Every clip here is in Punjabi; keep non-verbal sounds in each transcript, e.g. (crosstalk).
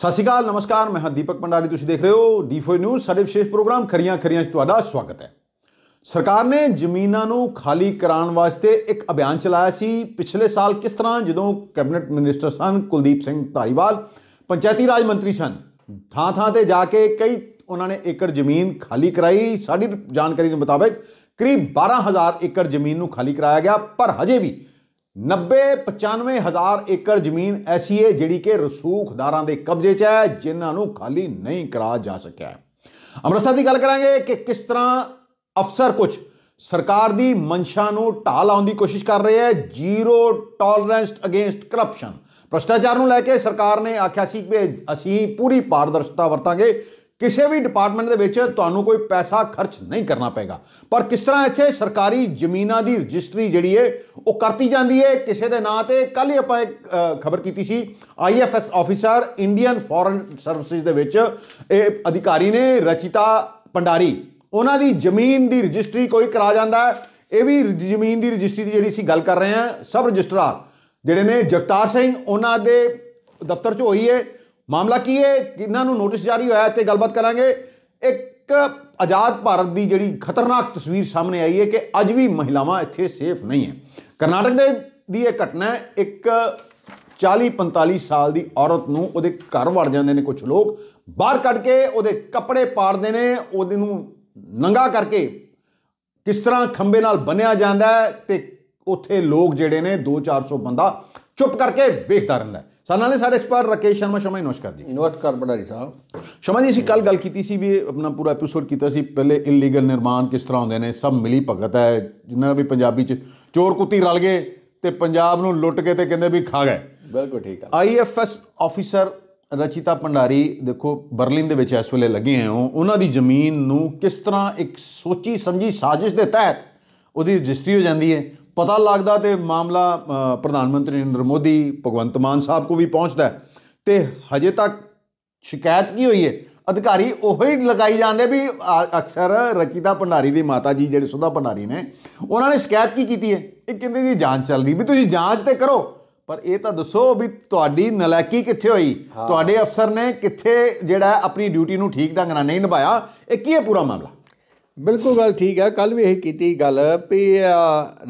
ਸਤਿ ਸ਼੍ਰੀ ਅਕਾਲ ਨਮਸਕਾਰ ਮੈਂ ਹਾਂ ਦੀਪਕ ਪੰਡਾਰੀ ਤੁਸੀਂ ਦੇਖ ਰਹੇ ਹੋ ਡੀਫੋ ਨਿਊਜ਼ ਸਾਡੇ ਵਿਸ਼ੇਸ਼ ਪ੍ਰੋਗਰਾਮ ਖਰੀਆਂ ਖਰੀਆਂ 'ਚ ਤੁਹਾਡਾ ਸਵਾਗਤ ਹੈ ਸਰਕਾਰ ਨੇ ਜ਼ਮੀਨਾਂ ਨੂੰ ਖਾਲੀ ਕਰਾਉਣ ਵਾਸਤੇ ਇੱਕ ਅਭਿਆਨ ਚਲਾਇਆ ਸੀ ਪਿਛਲੇ ਸਾਲ ਕਿਸ ਤਰ੍ਹਾਂ ਜਦੋਂ ਕੈਬਨਿਟ ਮਿਨਿਸਟਰ ਸਨ ਕੁਲਦੀਪ ਸਿੰਘ ਧਾਰੀਵਾਲ ਪੰਚਾਇਤੀ ਰਾਜ ਮੰਤਰੀ ਸਨ ਥਾਂ ਥਾਂ ਤੇ ਜਾ ਕੇ ਕਈ ਉਹਨਾਂ ਨੇ ਏਕੜ ਜ਼ਮੀਨ ਖਾਲੀ ਕਰਾਈ ਸਾਡੀ ਜਾਣਕਾਰੀ ਦੇ ਮੁਤਾਬਕ ਕਰੀਬ 12000 ਏਕੜ ਜ਼ਮੀਨ ਨੂੰ ਖਾਲੀ ਕਰਾਇਆ ਗਿਆ ਪਰ ਹਜੇ ਵੀ 90-95 ਹਜ਼ਾਰ ਏਕੜ ਜ਼ਮੀਨ ਐਸੀ ਹੈ ਜਿਹੜੀ ਕਿ ਰਸੂਖਦਾਰਾਂ ਦੇ ਕਬਜ਼ੇ 'ਚ ਹੈ ਜਿਨ੍ਹਾਂ ਨੂੰ ਖਾਲੀ ਨਹੀਂ ਕਰਾ ਜਾ ਸਕਿਆ ਅਮਰਸਾ ਦੀ ਗੱਲ ਕਰਾਂਗੇ ਕਿ ਕਿਸ ਤਰ੍ਹਾਂ ਅਫਸਰ ਕੁਝ ਸਰਕਾਰ ਦੀ ਮਨਸ਼ਾ ਨੂੰ ਢਾਹ ਲਾਉਣ ਦੀ ਕੋਸ਼ਿਸ਼ ਕਰ ਰਹੇ ਹੈ ਜ਼ੀਰੋ ਟੋਲਰੈਂਸ ਅਗੇਂਸਟ ਕਰਪਸ਼ਨ ਭ੍ਰਸ਼ਟਾਚਾਰ ਨੂੰ ਲੈ ਕੇ ਸਰਕਾਰ ਨੇ ਆਖਿਆ ਸੀ ਕਿ ਅਸੀਂ ਪੂਰੀ ਪਾਰਦਰਸ਼ਤਾ ਵਰਤਾਂਗੇ ਕਿਸੇ ਵੀ ਡਿਪਾਰਟਮੈਂਟ ਦੇ ਵਿੱਚ ਤੁਹਾਨੂੰ ਕੋਈ ਪੈਸਾ ਖਰਚ ਨਹੀਂ ਕਰਨਾ ਪੈਗਾ ਪਰ ਕਿਸ ਤਰ੍ਹਾਂ ਇੱਥੇ ਸਰਕਾਰੀ ਜ਼ਮੀਨਾਂ ਦੀ ਰਜਿਸਟਰੀ ਜਿਹੜੀ ਹੈ ਉਹ ਕਰਤੀ ਜਾਂਦੀ ਹੈ ਕਿਸੇ ਦੇ ਨਾਂ ਤੇ ਕੱਲ ਹੀ ਆਪਾਂ ਇੱਕ ਖਬਰ ਕੀਤੀ ਸੀ IFS officer Indian foreign services ਦੇ ਵਿੱਚ ਇਹ ਅਧਿਕਾਰੀ ਨੇ ਰਚਿਤਾ ਪੰਡਾਰੀ ਉਹਨਾਂ ਦੀ ਜ਼ਮੀਨ ਦੀ ਰਜਿਸਟਰੀ ਕੋਈ ਕਰਾ ਜਾਂਦਾ ਹੈ ਇਹ ਵੀ ਜ਼ਮੀਨ ਦੀ ਰਜਿਸਟਰੀ ਦੀ ਜਿਹੜੀ ਸੀ ਗੱਲ ਕਰ ਰਹੇ ਆ ਸਬ ਰਜਿਸਟਰਾਰ ਜਿਹੜੇ ਨੇ ਜਗਤਾਰ ਸਿੰਘ ਉਹਨਾਂ ਦੇ ਦਫ਼ਤਰ 'ਚ ਹੋਈ ਹੈ ਮਾਮਲਾ ਕੀ ਹੈ ਇਹਨਾਂ ਨੂੰ ਨੋਟਿਸ ਜਾਰੀ ਹੋਇਆ ਤੇ ਗੱਲਬਾਤ ਕਰਾਂਗੇ ਇੱਕ ਆਜ਼ਾਦ ਭਾਰਤ ਦੀ ਜਿਹੜੀ ਖਤਰਨਾਕ ਤਸਵੀਰ ਸਾਹਮਣੇ ਆਈ ਹੈ ਕਿ ਅੱਜ ਵੀ ਮਹਿਲਾਵਾਂ ਇੱਥੇ ਸੇਫ ਨਹੀਂ ਹੈ ਕਰਨਾਟਕ ਦੇ ਦੀ ਇਹ ਘਟਨਾ ਇੱਕ 40-45 ਸਾਲ ਦੀ ਔਰਤ ਨੂੰ ਉਹਦੇ ਘਰ ਵੜ ਜਾਂਦੇ ਨੇ ਕੁਝ ਲੋਕ ਬਾਹਰ ਕੱਢ ਕੇ ਉਹਦੇ ਕੱਪੜੇ ਪਾੜਦੇ ਨੇ ਉਹਦੇ ਨੂੰ ਨੰਗਾ ਕਰਕੇ ਕਿਸ ਤਰ੍ਹਾਂ ਖੰਬੇ ਨਾਲ ਬੰਨਿਆ ਜਾਂਦਾ ਤੇ ਉੱਥੇ ਲੋਕ ਜਿਹੜੇ ਨੇ 2-400 ਬੰਦਾ ਚੁੱਪ ਕਰਕੇ ਵੇਖਦਾ ਰਹਿੰਦਾ ਸਾਲਾਂ ਨੇ ਸਾਡੇ ਐਕਸਪਰਟ ਰਕੇਸ਼ ਸ਼ਰਮਾ ਸ਼ਮਾ ਨਮਸਕਾਰ ਜੀ ਨਮਸਕਾਰ ਭੰਡਾਰੀ ਸਾਹਿਬ ਸ਼ਮਾ ਜੀ ਅਸੀਂ ਕੱਲ ਗੱਲ ਕੀਤੀ ਸੀ ਵੀ ਆਪਣਾ ਪੂਰਾ ਐਪੀਸੋਡ ਕੀਤਾ ਸੀ ਪਹਿਲੇ ਇਲੀਗਲ ਨਿਰਮਾਣ ਕਿਸ ਤਰ੍ਹਾਂ ਹੁੰਦੇ ਨੇ ਸਭ ਮਿਲੀ ਭਗਤ ਹੈ ਜਿੰਨਾ ਵੀ ਪੰਜਾਬੀ ਚ ਚੋਰ ਕੁੱਤੀ ਰਲ ਗਏ ਤੇ ਪੰਜਾਬ ਨੂੰ ਲੁੱਟ ਕੇ ਤੇ ਕਹਿੰਦੇ ਵੀ ਖਾ ਗਏ ਬਿਲਕੁਲ ਠੀਕ ਹੈ ਆਈਐਫਐਸ ਆਫੀਸਰ ਰਚਿਤਾ ਪੰਡਾਰੀ ਦੇਖੋ ਬਰਲਿਨ ਦੇ ਵਿੱਚ ਇਸ ਵੇਲੇ ਲੱਗੇ ਹੋ ਉਹਨਾਂ ਦੀ ਜ਼ਮੀਨ ਨੂੰ ਕਿਸ ਤਰ੍ਹਾਂ ਇੱਕ ਸੋਚੀ ਸਮਝੀ ਸਾਜ਼ਿਸ਼ ਦੇ ਤਹਿਤ ਉਹਦੀ ਰਜਿਸਟਰੀ ਹੋ ਜਾਂਦੀ ਹੈ ਪਤਾ ਲੱਗਦਾ ਤੇ ਮਾਮਲਾ ਪ੍ਰਧਾਨ ਮੰਤਰੀ ਨਰਿੰਦਰ ਮੋਦੀ ਭਗਵੰਤ ਮਾਨ ਸਾਹਿਬ ਕੋ ਵੀ ਪਹੁੰਚਦਾ ਤੇ ਹਜੇ ਤੱਕ ਸ਼ਿਕਾਇਤ ਕੀ ਹੋਈ ਹੈ ਅਧਿਕਾਰੀ ਉਹੀ ਲਗਾਈ ਜਾਂਦੇ ਵੀ ਅਕਸਰ ਰਚੀਦਾ ਭੰਡਾਰੀ ਦੀ ਮਾਤਾ ਜੀ ਜਿਹੜੇ ਸੁਧਾ ਭੰਡਾਰੀ ਨੇ ਉਹਨਾਂ ਨੇ ਸ਼ਿਕਾਇਤ ਕੀ ਕੀਤੀ ਹੈ ਇਹ ਕਹਿੰਦੇ ਜੀ ਜਾਂਚ ਚੱਲ ਰਹੀ ਵੀ ਤੁਸੀਂ ਜਾਂਚ ਤੇ ਕਰੋ ਪਰ ਇਹ ਤਾਂ ਦੱਸੋ ਵੀ ਤੁਹਾਡੀ ਨਲਾਇਕੀ ਕਿੱਥੇ ਹੋਈ ਤੁਹਾਡੇ ਅਫਸਰ ਨੇ ਕਿੱਥੇ ਜਿਹੜਾ ਆਪਣੀ ਡਿਊਟੀ ਨੂੰ ਠੀਕ ਢੰਗ ਨਾਲ ਨਹੀਂ ਨਿਭਾਇਆ ਇਹ ਕੀ ਹੈ ਪੂਰਾ ਮਾਮਲਾ ਬਿਲਕੁਲ ਗੱਲ ਠੀਕ ਹੈ ਕੱਲ ਵੀ ਇਹ ਕੀਤੀ ਗੱਲ ਵੀ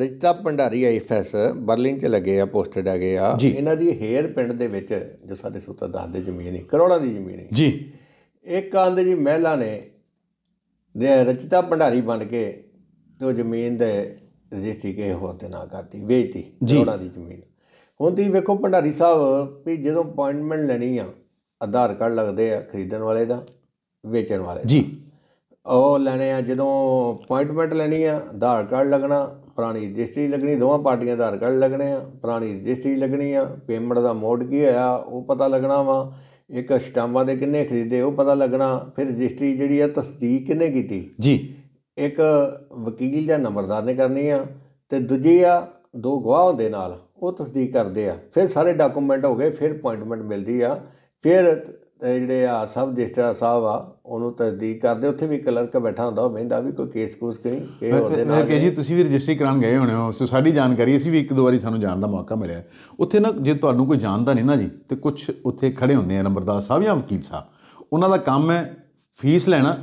ਰਜਤਾ ਭੰਡਾਰੀ ਐਫਐਸ ਬਰਲਿਨ ਚ ਲੱਗੇ ਆ ਪੋਸਟਡ ਹੈਗੇ ਆ ਇਹਨਾਂ ਦੀ ਹੇਅਰ ਪਿੰਡ ਦੇ ਵਿੱਚ ਜੋ ਸਾਡੇ ਦਾਸ ਦੱਸਦੇ ਜ਼ਮੀਨ ਹੈ ਕਰੋੜਾਂ ਦੀ ਜ਼ਮੀਨ ਹੈ ਜੀ ਇੱਕ ਆਂਦੇ ਜੀ ਮਹਿਲਾ ਨੇ ਦੇ ਰਜਤਾ ਭੰਡਾਰੀ ਬਣ ਕੇ ਤੋ ਜ਼ਮੀਨ ਦੇ ਰਜਿਸਟਰੀ ਕੇ ਹੋਰ ਤੇ ਨਾ ਕਰਤੀ ਵੇਚਤੀ ਕਰੋੜਾਂ ਦੀ ਜ਼ਮੀਨ ਹੁਣ ਤੁਸੀਂ ਵੇਖੋ ਭੰਡਾਰੀ ਸਾਹਿਬ ਵੀ ਜਦੋਂ ਅਪਾਇੰਟਮੈਂਟ ਲੈਣੀ ਆ ਆਧਾਰ ਕਾਰਡ ਲੱਗਦੇ ਆ ਖਰੀਦਣ ਵਾਲੇ ਦਾ ਵੇਚਣ ਵਾਲੇ ਜੀ ਉਹ ਲੈਣੇ ਆ ਜਦੋਂ ਅਪਾਇੰਟਮੈਂਟ ਲੈਣੀ ਆ ਆਧਾਰ ਕਾਰਡ ਲੱਗਣਾ ਪੁਰਾਣੀ ਰਜਿਸਟਰੀ ਲੱਗਣੀ ਦੋਵਾਂ ਪਾਰਟੀਆਂ ਦਾ ਆਧਾਰ ਕਾਰਡ ਲੱਗਣੇ ਆ ਪੁਰਾਣੀ ਰਜਿਸਟਰੀ ਲੱਗਣੀ ਆ ਪੇਮੈਂਟ ਦਾ ਮੋਡ ਕੀ ਹੋਇਆ ਉਹ ਪਤਾ ਲੱਗਣਾ ਵਾ ਇੱਕ ਸਟਾਂਪਾਂ ਦੇ ਕਿੰਨੇ ਖਰੀਦੇ ਉਹ ਪਤਾ ਲੱਗਣਾ ਫਿਰ ਰਜਿਸਟਰੀ ਜਿਹੜੀ ਆ ਤਸਦੀਕ ਕਿੰਨੇ ਕੀਤੀ ਜੀ ਇੱਕ ਵਕੀਲ ਜਾਂ ਨੰਬਰਦਾਰ ਨੇ ਕਰਨੀ ਆ ਤੇ ਦੂਜੀ ਆ ਦੋ ਗਵਾਹ ਦੇ ਨਾਲ ਉਹ ਤਸਦੀਕ ਕਰਦੇ ਆ ਫਿਰ ਸਾਰੇ ਡਾਕੂਮੈਂਟ ਹੋ ਗਏ ਫਿਰ ਅਪਾਇੰਟਮੈਂਟ ਮਿਲਦੀ ਆ ਫਿਰ ਜਿਹੜੇ ਆ ਸਭ ਡਿਸਟ੍ਰਿਕਟ ਸਾਹਿਬ ਆ ਉਹਨੂੰ ਤਸਦੀਕ ਕਰਦੇ ਉੱਥੇ ਵੀ ਕਲਰਕ ਬੈਠਾ ਹੁੰਦਾ ਉਹ ਬੈਂਦਾ ਵੀ ਕੋਈ ਕੇਸ ਕੋਸ ਕਰੀ ਇਹ ਉਹਦੇ ਨਾਲ ਕਿ ਜੀ ਤੁਸੀਂ ਵੀ ਰਜਿਸਟਰੀ ਕਰਾਉਣ ਗਏ ਹੋਣੇ ਹੋ ਸੋ ਸਾਡੀ ਜਾਣਕਾਰੀ ਅਸੀਂ ਵੀ ਇੱਕ ਦੋ ਵਾਰੀ ਸਾਨੂੰ ਜਾਣ ਦਾ ਮੌਕਾ ਮਿਲਿਆ ਉੱਥੇ ਨਾ ਜੇ ਤੁਹਾਨੂੰ ਕੋਈ ਜਾਣਦਾ ਨਹੀਂ ਨਾ ਜੀ ਤੇ ਕੁਝ ਉੱਥੇ ਖੜੇ ਹੁੰਦੇ ਆ ਨੰਬਰਦਾਰ ਸਾਹਿਬ ਜਾਂ ਵਕੀਲ ਸਾਹਿਬ ਉਹਨਾਂ ਦਾ ਕੰਮ ਹੈ ਫੀਸ ਲੈਣਾ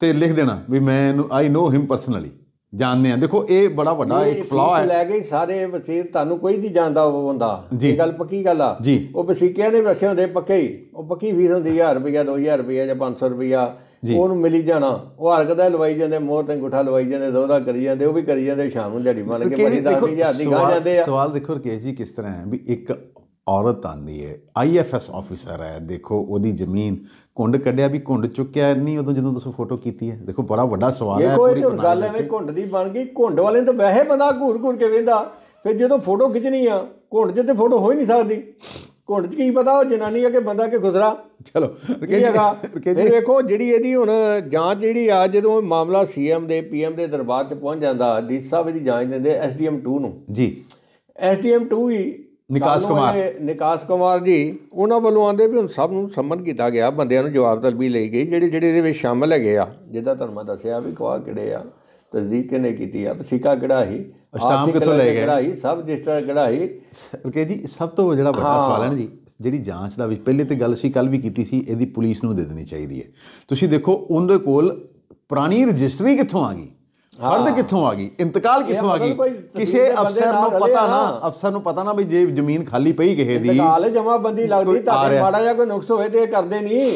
ਤੇ ਲਿਖ ਦੇਣਾ ਵੀ ਮੈਂ ਇਹਨੂੰ ਆਈ ਨੋ ਹਿਮ ਪਰਸਨਲੀ ਜਾਣਦੇ ਆ ਦੇਖੋ ਇਹ ਬੜਾ ਵੱਡਾ ਇੱਕ ਫਲਾਅ ਹੈ ਲੈ ਗਏ ਸਾਰੇ ਵਸੀਰ ਤੁਹਾਨੂੰ ਕੋਈ ਨਹੀਂ ਜਾਣਦਾ ਉਹ ਹੁੰਦਾ ਇਹ ਗੱਲ ਪੱਕੀ ਗੱਲ ਆ ਉਹ ਵਸੀਕਿਆਂ ਨੇ ਰੱਖੇ ਹੁੰਦੇ ਪੱਕੇ ਹੀ ਉਹ ਪੱਕੀ ਫੀਸ ਹੁੰਦੀ 1000 ਰੁਪਇਆ 2000 ਰੁਪਇਆ ਜਾਂ 500 ਰੁਪਇਆ ਉਹਨੂੰ ਮਿਲੀ ਜਾਣਾ ਉਹ ਹਰਕਤਾਂ ਲਵਾਈ ਜਾਂਦੇ ਮੋਹਰ ਤੇ ਗੁੱਠਾ ਲਵਾਈ ਜਾਂਦੇ ਸੌਦਾ ਕਰੀ ਜਾਂਦੇ ਉਹ ਵੀ ਕਰੀ ਜਾਂਦੇ ਸ਼ਾਮ ਨੂੰ ਲੜੀ ਮੰਨ ਕੇ ਬੜੀ 10000 ਦੀ ਗਾ ਜਾਂਦੇ ਆ ਸਵਾਲ ਦੇਖੋ ਰਕੇਸ਼ ਜੀ ਕਿਸ ਤਰ੍ਹਾਂ ਹੈ ਵੀ ਇੱਕ ਔਰਤ ਆਂਦੀ ਹੈ ਆਈਐਫਐਸ ਆਫੀਸਰ ਹੈ ਦੇਖੋ ਉਹਦੀ ਜ਼ਮੀਨ ਕੁੰਡ ਕੱਢਿਆ ਵੀ ਕੁੰਡ ਚੁੱਕਿਆ ਨਹੀਂ ਉਦੋਂ ਜਦੋਂ ਤੁਸੀਂ ਫੋਟੋ ਕੀਤੀ ਹੈ ਦੇਖੋ ਬੜਾ ਵੱਡਾ ਸਵਾਲ ਹੈ ਪੂਰੀ ਕੋਈ ਗੱਲ ਐਵੇਂ ਕੁੰਡ ਦੀ ਬਣ ਗਈ ਕੁੰਡ ਵਾਲੇ ਤਾਂ ਵੈਸੇ ਬੰਦਾ ਘੂਰ ਘੂਰ ਕੇ ਵੇਂਦਾ ਫਿਰ ਜਦੋਂ ਫੋਟੋ ਖਿੱਚਣੀ ਆ ਕੁੰਡ ਜਿੱਤੇ ਫੋਟੋ ਹੋ ਹੀ ਨਹੀਂ ਸਕਦੀ ਕੁੰਡ 'ਚ ਕੀ ਪਤਾ ਉਹ ਜਨਾਨੀ ਆ ਕਿ ਬੰਦਾ ਕਿ ਗੁਜ਼ਰਾ ਚਲੋ ਕੀ ਹੈਗਾ ਫਿਰ ਵੇਖੋ ਜਿਹੜੀ ਇਹਦੀ ਹੁਣ ਜਾਂਚ ਜਿਹੜੀ ਆ ਜਦੋਂ ਮਾਮਲਾ ਸੀਐਮ ਦੇ ਪੀਐਮ ਦੇ ਦਰਬਾਰ 'ਚ ਪਹੁੰਚ ਜਾਂਦਾ ਡੀਸੀ ਸਾਹਿਬ ਦੀ ਜਾਂਚ ਦਿੰਦੇ ਐਸਡੀਐਮ 2 ਨੂੰ ਜੀ ਐਸਡੀਐਮ 2 ਹੀ ਨਿਕਾਸ ਕੁਮਾਰ ਨਿਕਾਸ ਕੁਮਾਰ ਜੀ ਉਹਨਾਂ ਵੱਲੋਂ ਆਂਦੇ ਵੀ ਹੁਣ ਸਭ ਨੂੰ ਸੰਮਨ ਕੀਤਾ ਗਿਆ ਬੰਦਿਆਂ ਨੂੰ ਜਵਾਬ ਤਲਬੀ ਲਈ ਗਈ ਜਿਹੜੇ ਜਿਹੜੇ ਇਹਦੇ ਵਿੱਚ ਸ਼ਾਮਲ ਹੈਗੇ ਆ ਜਿਹਦਾ ਤੁਹਾਨੂੰ ਮੈਂ ਦੱਸਿਆ ਵੀ ਕੋਹ ਕਿਹੜੇ ਆ ਤਸਦੀਕ ਕਿਨੇ ਕੀਤੀ ਆ ਸਿੱਕਾ ਕਿਹੜਾ ਹੀ ਅਸ਼ਟਾਮ ਕਿੱਥੋਂ ਲੈ ਗਏ ਕਿਹੜਾ ਹੀ ਸਭ ਰਜਿਸਟਰ ਕਿਹੜਾ ਹੀ ਕਿ ਜੀ ਸਭ ਤੋਂ ਜਿਹੜਾ ਵੱਡਾ ਸਵਾਲ ਹੈ ਨਾ ਜੀ ਜਿਹੜੀ ਜਾਂਚ ਦਾ ਵਿੱਚ ਪਹਿਲੇ ਤੇ ਗੱਲ ਸੀ ਕੱਲ ਵੀ ਕੀਤੀ ਸੀ ਇਹਦੀ ਪੁਲਿਸ ਨੂੰ ਦੇ ਦੇਣੀ ਚਾਹੀਦੀ ਹੈ ਤੁਸੀਂ ਦੇਖੋ ਉਹਦੇ ਕੋਲ ਪੁਰਾਣੀ ਰਜਿਸਟਰੀ ਕਿੱਥੋਂ ਆ ਗਈ ਫੜਦ ਕਿੱਥੋਂ ਆ ਗਈ ਇੰਤਕਾਲ ਕਿੱਥੋਂ ਆ ਗਈ ਕਿਸੇ ਅਫਸਰ ਨੂੰ ਪਤਾ ਨਾ ਅਫਸਰ ਨੂੰ ਪਤਾ ਨਾ ਵੀ ਜੇ ਜ਼ਮੀਨ ਖਾਲੀ ਪਈ ਕਿਸੇ ਦੀ ਇੰਤਕਾਲ ਜਮਾਬੰਦੀ ਲੱਗਦੀ ਤਾਂ ਮਾੜਾ ਜਾਂ ਕੋਈ ਨੁਕਸ ਹੋਵੇ ਤੇ ਇਹ ਕਰਦੇ ਨਹੀਂ